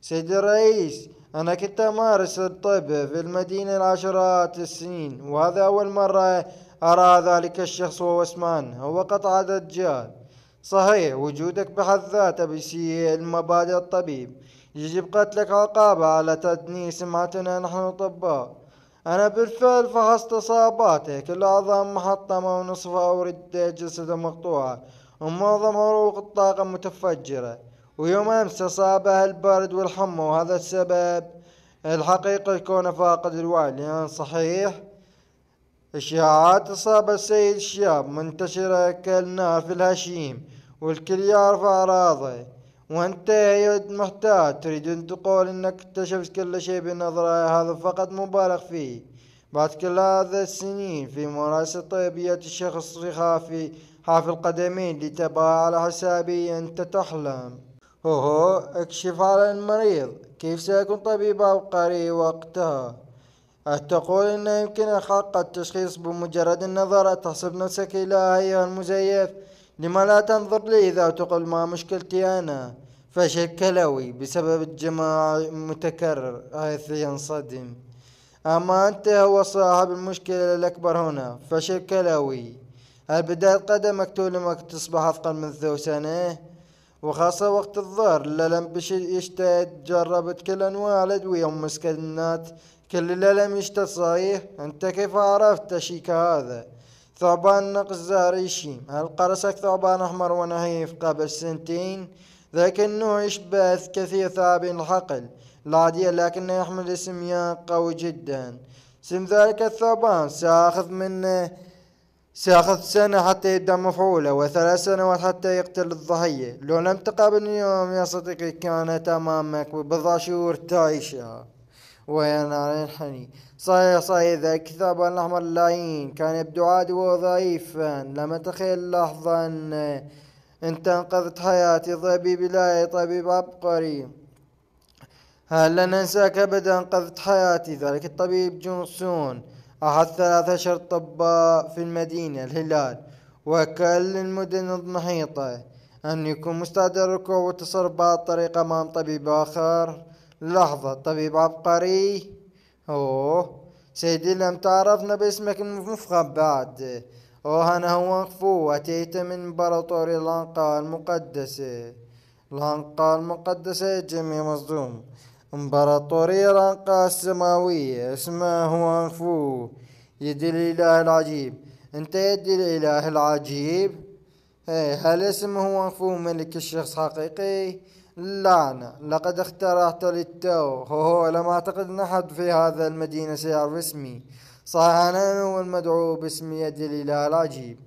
B: سيد الرئيس أنا كنت أمارس الطب في المدينة لعشرات السنين وهذا أول مرة أرى ذلك الشخص وهو اسمان هو قطع دجال صحيح وجودك بحد ذاته بيسيء المبادئ الطبيب يجب قتلك عقابة على تدني سمعتنا نحن أطباء أنا بالفعل فحصت إصاباتك عظام محطمة ونصفها أوردة جسد مقطوعة ومعظم عروق الطاقة متفجرة ويوم أمس أصابها البرد والحمى وهذا السبب الحقيقة يكون فاقد الوعي يعني صحيح إشاعات إصابة السيد الشاب منتشرة كالنار الهشيم والكل يعرف أعراضه وانت يا محتاج تريد ان تقول انك اكتشفت كل شيء بنظرة هذا فقط مبالغ فيه بعد كل هذا السنين في ممارسة طبية الشخص الخافي حاف القدمين لتبقى على حسابي انت تحلم هو اكشف على المريض كيف سيكون طبيب عبقري وقتها تقول أن يمكن حق التشخيص بمجرد النظر تحسب نفسك إلى أيها المزيف لما لا تنظر لي إذا تقول ما مشكلتي أنا فشل كلوي بسبب الجماع متكرر حيث ينصدم أما أنت هو صاحب المشكلة الأكبر هنا فشل كلوي هل بداية قدمك تؤلمك تصبح أثقل من ذو سنة وخاصة وقت الظهر لا لم يشتهي جربت كل أنواع الأدوية ومسكنات كل الألم إيش تصايح أنت كيف عرفت شيك هذا ثعبان نقص زهر هل قرصك ثعبان أحمر ونهيف قبل سنتين ذاك النوع يشبث كثير ثعب الحقل العادية لكنه يحمل اسم قوي جدا سم ذلك الثعبان سأخذ منه سأخذ سنة حتى يبدأ مفعوله وثلاث سنوات حتى يقتل الضحية لو لم تقابلني يوم يا صديقي كانت أمامك وبضع شهور تعيشها وين عن الحنين صحيح صحيح ذا الكتاب الأحمر اللعين كان يبدو عادي وضعيفا لما تخيل لحظة أن أنت أنقذت حياتي طبيب لا طبيب عبقري هل لن أنساك أبدا أنقذت حياتي ذلك الطبيب جونسون أحد ثلاثة عشر طباء في المدينة الهلال وكل المدن المحيطة أن يكون مستعد للركوع والتصرف بهذه الطريقة أمام طبيب آخر لحظة طبيب عبقري أوه سيدي لم تعرفنا باسمك المفخم بعد أوه أنا هو كفو أتيت من امبراطوري لانقا المقدسة لانقا المقدسة جميع مصدوم إمبراطورية لانقا السماوية اسمه هو كفو يدي الإله العجيب أنت يدي الإله العجيب إيه، هل اسمه هو كفو ملك الشخص حقيقي لا لقد اخترعت للتو هو لم أعتقد أن أحد في هذا المدينة سيعرف اسمي صح أنا هو المدعو باسم يد الإله العجيب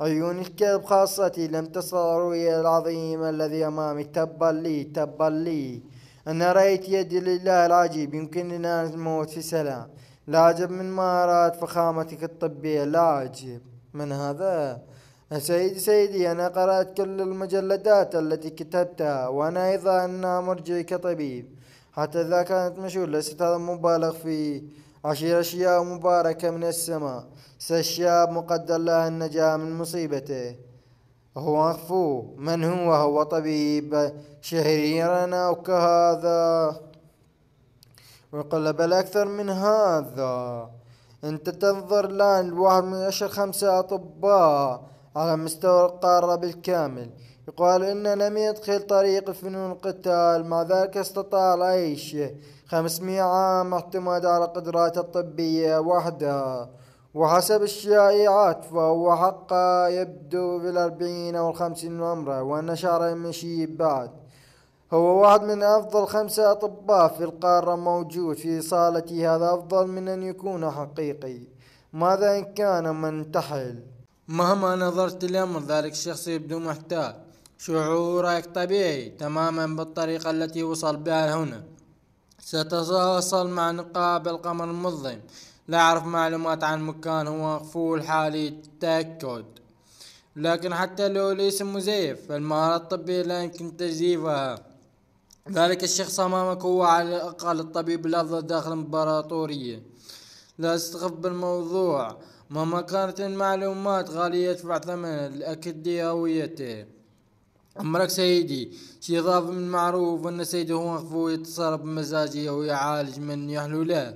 B: عيون الكلب خاصتي لم تصل رؤيا العظيم الذي أمامي تبا لي تبا لي أنا رأيت يد الإله العجيب يمكننا الموت في سلام لا عجب من مهارات فخامتك الطبية لا عجب من هذا سيدي سيدي أنا قرأت كل المجلدات التي كتبتها وأنا أيضا أنا مرجعي كطبيب حتى إذا كانت مشهورة ليست هذا مبالغ فيه عشر أشياء مباركة من السماء سشاب مقدر لها النجاة من مصيبته هو أخفو من هو هو طبيب شهيرنا وكهذا وقل بل أكثر من هذا أنت تنظر الآن لواحد من أشهر خمسة أطباء على مستوى القارة بالكامل يقال إنه لم يدخل طريق فنون القتال مع ذلك استطاع العيش 500 عام اعتماد على قدراته الطبية وحدها وحسب الشائعات فهو حقا يبدو بالاربعين أو الخمسين عمره وأن شعره مشي بعد هو واحد من أفضل خمسة أطباء في القارة موجود في صالتي هذا أفضل من أن يكون حقيقي ماذا إن كان منتحل
A: مهما نظرت الأمر ذلك الشخص يبدو محتال شعورك طبيعي تماما بالطريقة التي وصل بها هنا ستتواصل مع نقاب القمر المظلم لا أعرف معلومات عن مكانه مقفول حالي تأكد لكن حتى لو الاسم مزيف فالمهارة الطبية لا يمكن تجديفها ذلك الشخص أمامك هو على الأقل الطبيب الأفضل داخل الإمبراطورية لا تستخف بالموضوع مهما كانت المعلومات غالية يدفع ثمنها دي هويته أمرك سيدي شي ضاف من معروف أن سيدي هو مخفو يتصرف بمزاجية ويعالج من يحلو له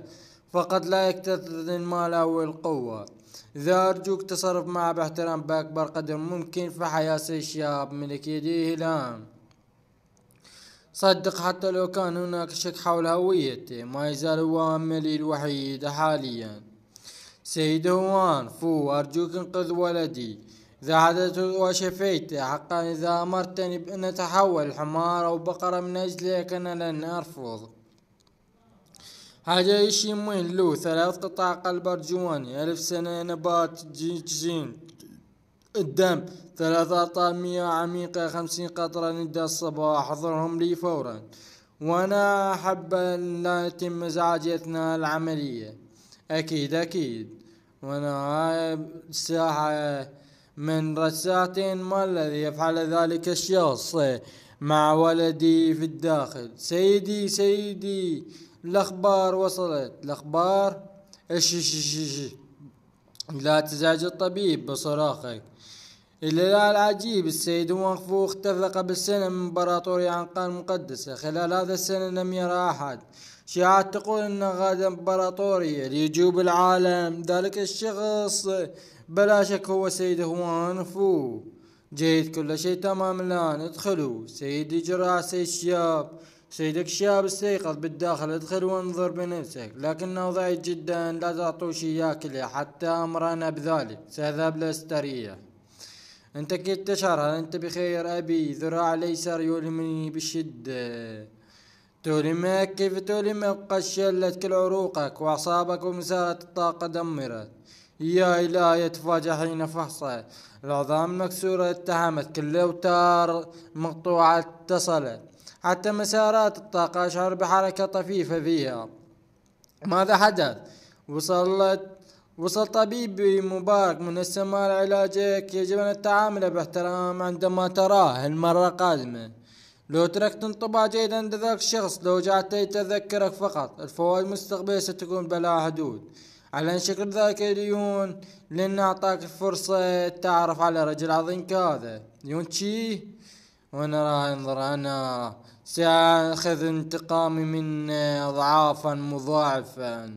A: فقد لا يكتثر المال أو القوة إذا أرجوك تصرف معه باحترام بأكبر قدر ممكن حياة الشاب ملك يديه الآن صدق حتى لو كان هناك شك حول هويته ما يزال هو عملي الوحيد حاليا سيدوان فو أرجوك انقذ ولدي ذهبت وشفيت حقا إذا أمرتني بأن أتحول حمار أو بقرة من أجلك أنا لن أرفض هذا إشي مهم له ثلاث قطع قلب أرجواني ألف سنة نبات جين الدم ثلاث أعطال مياه عميقة خمسين قطرة ندى الصباح أحضرهم لي فورا وأنا أحب أن لا يتم إزعاجي أثناء العملية أكيد أكيد ونعايب ساحة من رسات ما الذي يفعل ذلك الشخص مع ولدي في الداخل سيدي سيدي الأخبار وصلت الأخبار إش إش إش لا تزعج الطبيب بصراخك إلا العجيب السيد وقفو اختفى قبل سنة من إمبراطورية عنقاء المقدسة خلال هذا السنة لم يرى أحد شاعت تقول أن غدا امبراطوري يجوب العالم ذلك الشخص بلا شك هو سيد هوان فو جيد كل شيء تمام الآن ادخلوا سيدي جراح سيد شاب سيدك شاب استيقظ بالداخل ادخل وانظر بنفسك لكنه ضعيف جدا لا تعطوه شي ياكله حتى أمرنا بذلك سأذهب لأستريح انت كيف تشعر هل انت بخير ابي ذراع ليسر يؤلمني بشده تلمك كيف تلمك قد شلت كل عروقك وأعصابك ومسارات الطاقة دمرت يا إلهي تفاجأ حين فحصة العظام المكسورة اتهمت كل الأوتار مقطوعة اتصلت حتى مسارات الطاقة أشعر بحركة طفيفة فيها ماذا حدث؟ وصلت وصل طبيبي مبارك من السماء لعلاجك يجب أن التعامل باحترام عندما تراه المرة القادمة لو تركت انطباع جيد عند ذاك الشخص لو جعلته يتذكرك فقط الفوائد المستقبلية ستكون بلا حدود على شكل ذاك اليون لأن أعطاك الفرصة تعرف على رجل عظيم كهذا يون تشي وأنا راح انظر أنا سأخذ انتقامي من أضعافا مضاعفا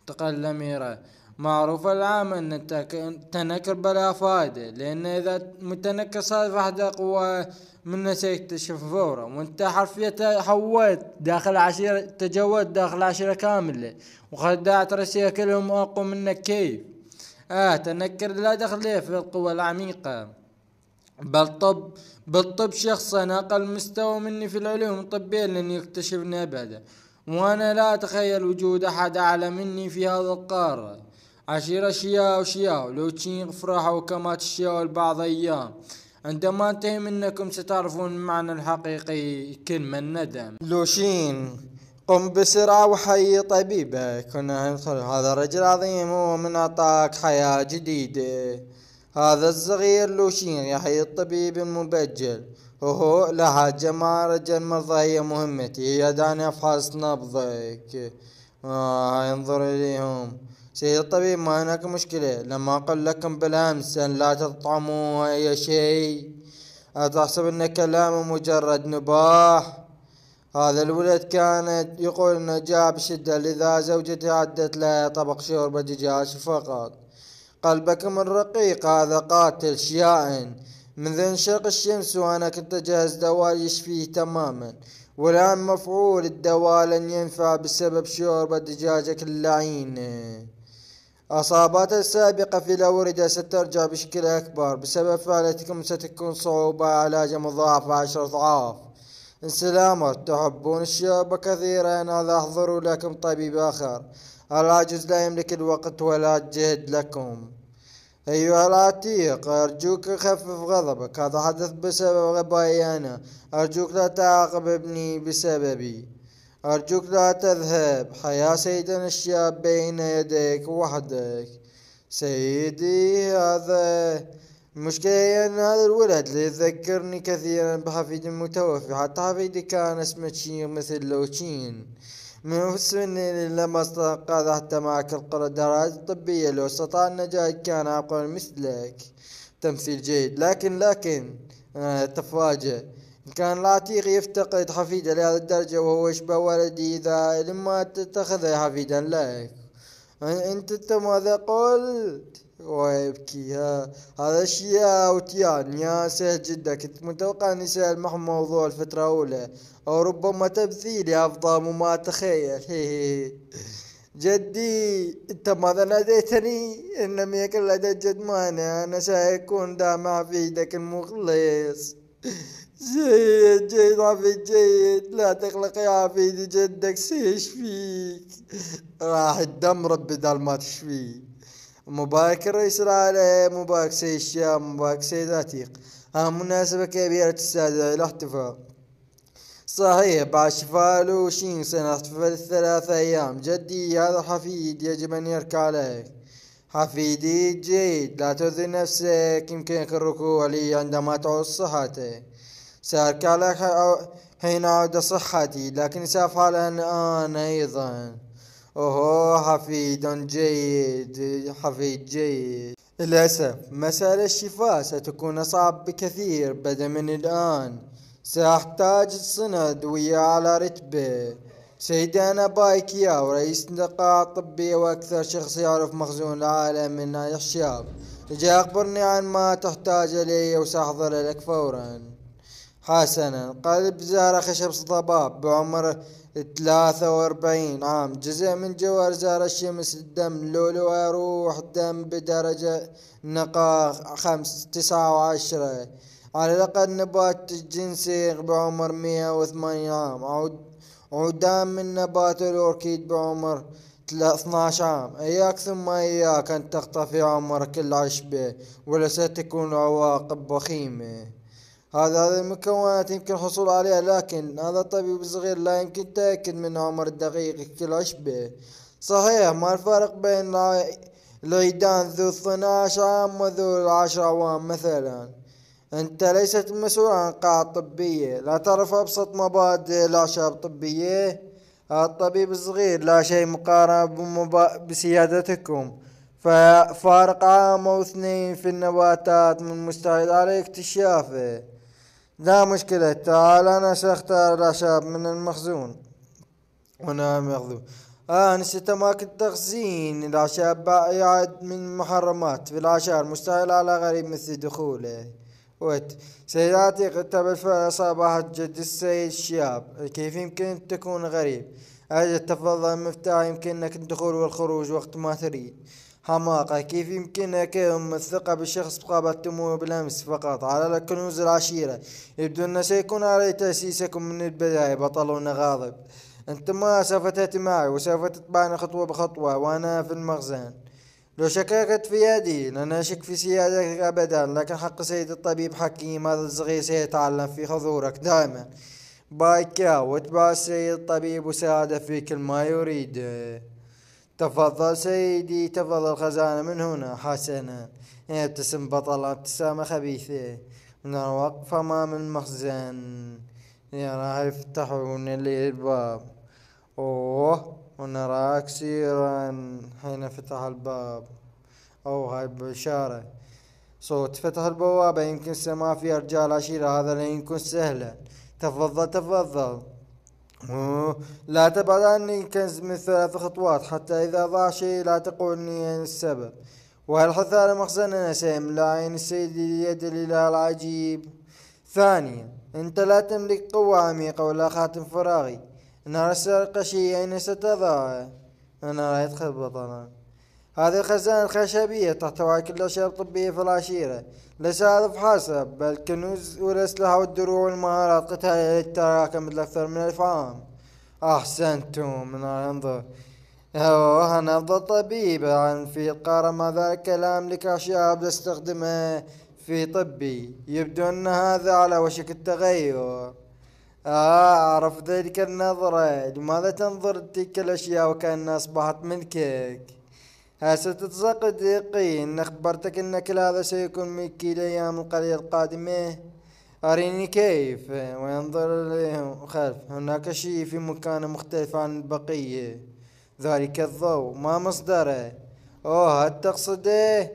A: انتقل الأميرة معروف العام ان التنكر بلا فائدة لان اذا متنكر صار راح قوة منه سيكتشف فورا وانت حرفيا تحولت داخل عشيرة تجولت داخل عشيرة كاملة وخدعت روسيا كلهم اقوى منك كيف اه تنكر لا دخل ليه في القوى العميقة بل طب بالطب شخص انا اقل مستوى مني في العلوم الطبية لن يكتشفني ابدا وانا لا اتخيل وجود احد اعلى مني في هذا القارة عشيرة شيا شياو لو تشين فرحة وكما تشياو البعض أيام عندما انتهي منكم ستعرفون المعنى الحقيقي كلمة الندم
B: لوشين قم بسرعة وحي طبيبك كنا ندخل هذا رجل عظيم هو من أعطاك حياة جديدة هذا الصغير لوشين يحيي الطبيب المبجل وهو لا حاجة ما رجل مرضى هي مهمتي هي داني أفحص نبضك آه انظر إليهم سيد الطبيب ما هناك مشكلة لما قل لكم بالأمس أن لا تطعموا أي شيء أتحسب أن كلامه مجرد نباح هذا الولد كان يقول أنه جاء بشدة لذا زوجته عدت له طبق شوربة دجاج فقط قلبكم الرقيق هذا قاتل شيائن منذ انشق الشمس وأنا كنت أجهز دواء يشفيه تماما والآن مفعول الدواء لن ينفع بسبب شوربة دجاجك اللعينه أصاباته السابقة في الأوردة سترجع بشكل أكبر بسبب فعلتكم ستكون صعوبة علاج مضاعفة عشر أضعاف إن سلامت تحبون الشعب كثيرا هذا أحضروا لكم طبيب آخر العجز لا يملك الوقت ولا الجهد لكم أيها العتيق أرجوك خفف غضبك هذا حدث بسبب غبائي أنا أرجوك لا تعاقب ابني بسببي أرجوك لا تذهب حيا سيدنا الشاب بين يديك وحدك سيدي هذا المشكلة هي أن هذا الولد ليذكرني كثيرا بحفيد المتوفي حتى حفيدي كان اسمه تشين مثل لوشين من السنين لما استنقذ حتى معك القدرات الطبية لو استطاع النجاة كان أقوى مثلك تمثيل جيد لكن لكن أنا آه، أتفاجئ كان العتيق يفتقد حفيده لهذه الدرجة وهو يشبه ولدي إذا لما تتخذه حفيدا لك أنت أنت ماذا قلت ويبكي هذا الشيء أوتيان يا سهل جدا كنت متوقع أني سهل معهم موضوع الفترة الأولى أو ربما تمثيلي أفضل مما أتخيل جدي انت ماذا ناديتني ان لم يكن لدى جد مانع انا سيكون دامع في يدك المخلص
A: جيد
B: جيد عفيد جيد لا تقلق يا عفيدي جدك
A: سيشفيك
B: راح الدم رب بدل ما تشفيه مبارك الرئيس العالي مبارك سيد الشام مبارك سيد عتيق ها مناسبة كبيرة السادة الاحتفال صحيح بعد شفاء له سنة احتفل ثلاثة أيام جدي هذا حفيد يجب أن يركع عليك حفيدي جيد لا تؤذي نفسك يمكنك الركوع لي عندما تعوز صحتك سأركع لك حين عود صحتي لكن سأفعل الآن أيضا أوه حفيد جيد حفيد جيد للأسف مسألة الشفاء ستكون أصعب بكثير بدا من الآن سأحتاج السند ويا على رتبه سيدي أنا بايكيا ورئيس القاعة طبية وأكثر شخص يعرف مخزون العالم من الشاب جاء أخبرني عن ما تحتاج إليه وسأحضر لك فوراً حسنا قلب زهرة خشب صدباب بعمر ثلاثة واربعين عام جزء من جوار زهرة الشمس الدم لولو روح دم بدرجة نقاء خمس تسعة وعشرة على الأقل نبات الجنسي بعمر مية وثمانين عام عودان من نبات الأوركيد بعمر عشر عام إياك ثم إياك أن تقطع في عمرك العشبة ستكون عواقب وخيمة هذا هذه المكونات يمكن الحصول عليها لكن هذا الطبيب الصغير لا يمكن تأكد من عمر الدقيق كل عشبة صحيح ما الفرق بين العيدان ذو 12 عام وذو العشر عوام مثلا انت ليست مسؤول عن قاعة طبية لا تعرف ابسط مبادئ الاعشاب الطبية الطبيب الصغير لا شيء مقارنة بسيادتكم ففارق عام او اثنين في النباتات من مستعد على اكتشافه لا مشكلة تعال أنا سأختار الأعشاب من المخزون وانا مخزون آه، نسيت أماكن تخزين الأعشاب بعيد من محرمات في العشاء مستحيل على غريب مثل دخوله وات سيداتي قطة بالفعل صباح جد السيد الشاب كيف يمكن تكون غريب أجل تفضل المفتاح يمكنك الدخول والخروج وقت ما تريد حماقة كيف يمكنك أم الثقة بالشخص بقابة بالأمس فقط على الكنوز العشيرة يبدو أن سيكون علي تأسيسكم من البداية بطل غاضب أنت ما سوف تأتي معي وسوف تتبعني خطوة بخطوة وأنا في المخزن لو شككت في يدي لن أشك في سيادتك أبدا لكن حق سيد الطبيب حكيم هذا الصغير سيتعلم في حضورك دائما بايكا واتبع السيد الطبيب وساعده في كل ما يريد تفضل سيدي تفضل الخزانة من هنا حسنا يبتسم إيه، بطل ابتسامة خبيثة من الوقف أمام المخزن يراها يفتحون لي الباب أوه ونراك سيرا حين فتح الباب أو هاي بشارة صوت فتح البوابة يمكن السماء فيها رجال عشيرة هذا لا يكون سهلا تفضل تفضل لا تبعد عني كنز من ثلاث خطوات حتى إذا ضاع شيء لا تقولني السبب وهل على مخزننا سيملا عين السيد يد الإله العجيب ثانيا أنت لا تملك قوة عميقة ولا خاتم فراغي نار السرقة شيئين ستضاع أنا رأيت خبطنا هذه الخزانة الخشبية تحتوي كل الأشياء الطبية في العشيرة ليس هذا فحسب بل كنوز والأسلحة والدروع والمهارات القتالية مثل لأكثر من ألف عام أحسنتم من انظر أنا أفضل طبيب عن في القارة ما ذلك كلام لك أشياء بستخدمها في طبي يبدو أن هذا على وشك التغير آه أعرف ذلك النظرة لماذا تنظر تلك الأشياء وكأنها أصبحت ملكك هسه تتصقد يقين أخبرتك أن كل هذا سيكون ملكي لأيام القرية القادمة أريني كيف وينظر اليهم خلف هناك شيء في مكان مختلف عن البقية ذلك الضوء ما مصدره أوه هل تقصده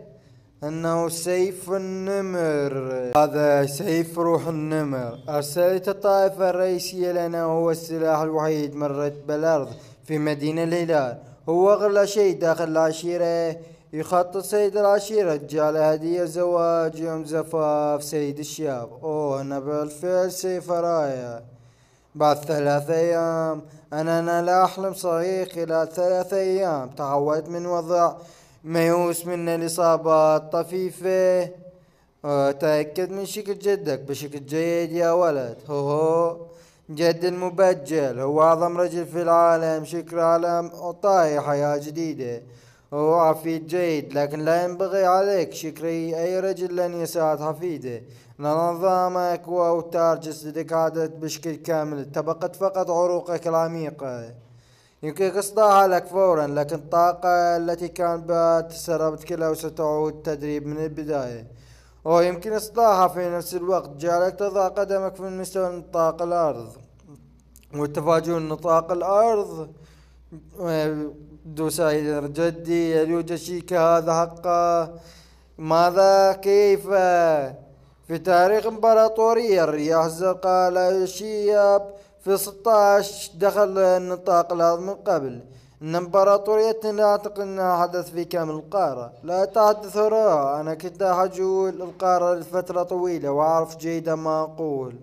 B: أنه سيف النمر هذا سيف روح النمر أرسلت الطائفة الرئيسية لنا وهو السلاح الوحيد مرت بالأرض في مدينة الهلال هو أغلى شيء داخل العشيرة يخطط سيد العشيرة جعل هدية زواج يوم زفاف سيد الشاب أوه أنا بالفعل سيف رايا بعد ثلاثة أيام أنا أنا لا أحلم صحيح خلال ثلاثة أيام تعودت من وضع ميؤوس من الإصابات طفيفة أه، تأكد من شكل جدك بشكل جيد يا ولد هو, هو جد المبجل هو أعظم رجل في العالم شكرا على أعطائي حياة جديدة هو عفيد جيد لكن لا ينبغي عليك شكري أي رجل لن يساعد حفيده لأن نظامك وأوتار جسدك عادت بشكل كامل تبقت فقط عروقك العميقة يمكنك إصلاحها لك فورا لكن الطاقة التي كان بها تسربت كلها وستعود تدريب من البداية ويمكن إصلاحها في نفس الوقت جعلك تضع قدمك في مستوى نطاق الأرض وتفاجئون نطاق الأرض دوسايدر جدي يوجد شيك هذا حقه ماذا كيف في تاريخ إمبراطورية الرياح الزرقاء لا يشيب في 16 دخل النطاق الأرض من قبل إن امبراطورية لا أعتقد أنها حدث في كامل القارة لا تحدث رائع أنا كنت أحجول القارة لفترة طويلة وأعرف جيدا ما أقول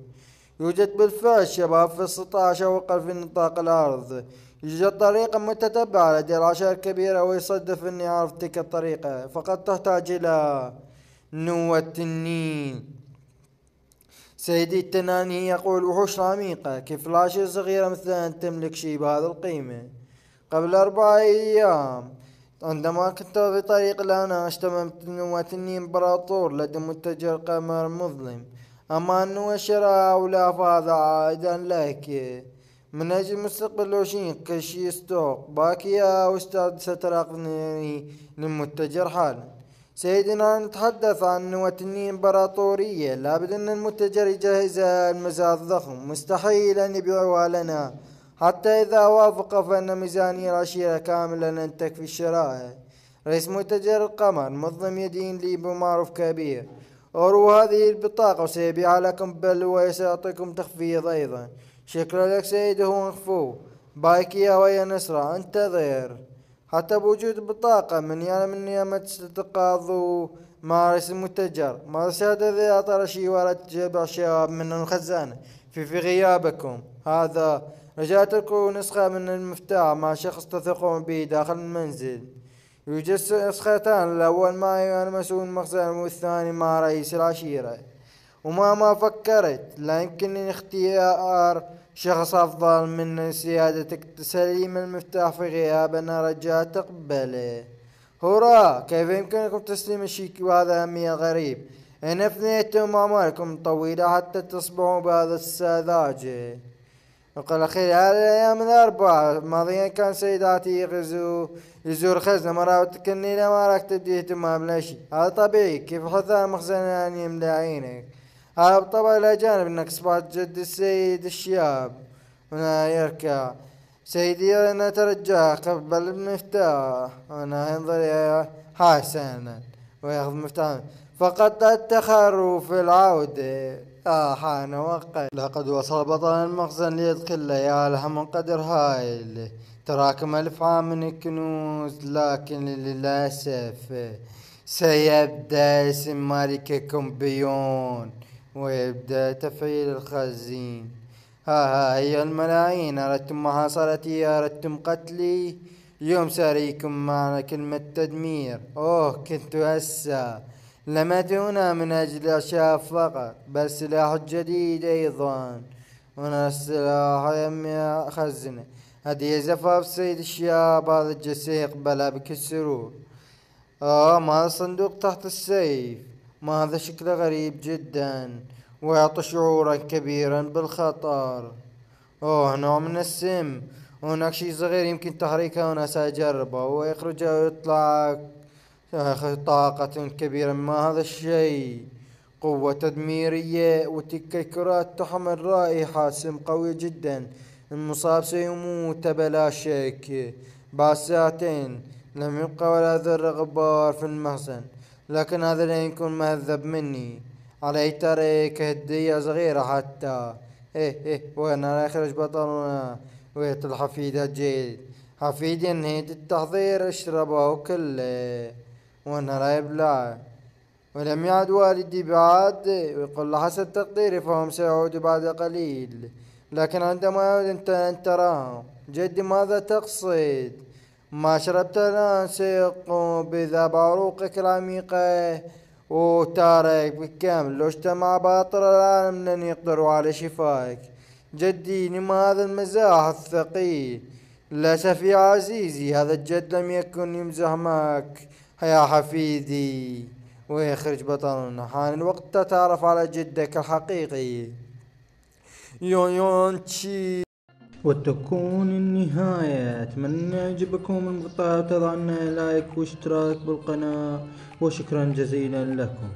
B: يوجد بالفعل شباب في أو أقل في نطاق الأرض يوجد طريقة متتبعة لدراسة كبيرة ويصدف أني أعرف تلك الطريقة فقد تحتاج إلى نوة التنين سيدي التناني يقول وحوش عميقة كيف كفلاشة صغيرة مثل أن تملك شيء بهذا القيمة قبل أربع أيام عندما كنت في طريق لانا اشتممت نوة تنين براطور لدى متجر قمر مظلم أمان ولا فاضع عائدا لك من أجل مستقبل وشين كشي ستوق باكيا وستاد ستراقني للمتجر حالا سيدنا نتحدث عن النين إمبراطورية لابد أن المتجر يجهز المزاد الضخم مستحيل أن يبيعها لنا حتى إذا وافق فإن ميزانية العشيرة كاملة لن تكفي الشراء رئيس متجر القمر مظلم يدين لي بمعروف كبير اورو هذه البطاقة وسيبيعها لكم بل وسيعطيكم تخفيض أيضا شكرا لك سيد هو مخفو بايك يا ويا نسرة انتظر حتى بوجود بطاقة من يانا يعني من ياما تستقاض مارس المتجر مارس هذا ذي أطر شي ورد جبع شباب من الخزانة في في غيابكم هذا رجاء تركوا نسخة من المفتاح مع شخص تثقون به داخل المنزل يوجد نسختان الأول ما يلمسون مخزن والثاني مع رئيس العشيرة ومهما فكرت لا يمكنني اختيار شخص أفضل من سيادتك تسليم المفتاح في غياب أنا رجاء تقبله هورا كيف يمكنكم تسليم الشيك وهذا أمي غريب إن أفنيتم أعمالكم طويلة حتى تصبحوا بهذا السذاجة يقول أخي هذا الأيام الأربعة ماضيا كان سيد يغزو يزور خزنة مرة وتكني لما راك تدي اهتمام لشي هذا طبيعي كيف حثان مخزن يعني ملاعينك هذا بطبع الأجانب إنك صبحت جد السيد الشياب هنا يركع سيدي أنا ترجع قبل المفتاح هنا ينظر يا حسنا ويأخذ مفتاح فقط التخرف في العودة حان وقت لقد وصل بطل المخزن ليدخل ليالها من قدر هائل تراكم ألف عام من الكنوز لكن للأسف سيبدأ اسم مالككم بيون ويبدأ تفعيل الخزين ها ها هي الملايين أردتم محاصرتي أردتم قتلي اليوم ساريكم معنا كلمة تدمير أوه كنت هسه لم أتونا من أجل أشياء فقط بل سلاح جديد أيضا هنا السلاح لم يخزنه هدي زفاف سيد الشاب هذا يقبلها بك السرور آه ما صندوق تحت السيف ما هذا شكله غريب جدا ويعطي شعورا كبيرا بالخطر اوه نوع من السم هناك شيء صغير يمكن تحريكه وناس سأجربه ويخرجه ويطلعك يا أخي طاقة كبيرة ما هذا الشيء قوة تدميرية وتلك الكرات تحمل رائحة سم قوي جدا المصاب سيموت بلا شك بعد ساعتين لم يبقى ولا ذرة غبار في المخزن لكن هذا لن يكون مهذب مني علي ترك هدية صغيرة حتى إيه إيه وأنا لا يخرج بطلنا ويت حفيدة جيد حفيد نهيد التحضير اشربه كله وانا لا يبلع ولم يعد والدي بعد ويقول حسب تقديري فهم سيعود بعد قليل لكن عندما يعود انت ان تراه جدي ماذا تقصد ما شربت الان سيقوم بذا بعروقك العميقه وتارك بالكامل لو اجتمع باطل العالم لن يقدروا على شفائك جدي ما هذا المزاح الثقيل للأسف يا عزيزي هذا الجد لم يكن يمزح معك يا حفيدي ويخرج بطل حان الوقت تتعرف على جدك الحقيقي يون يون تشي وتكون النهاية أتمنى يعجبكم المقطع وتضع لنا لايك واشتراك بالقناة وشكرا جزيلا لكم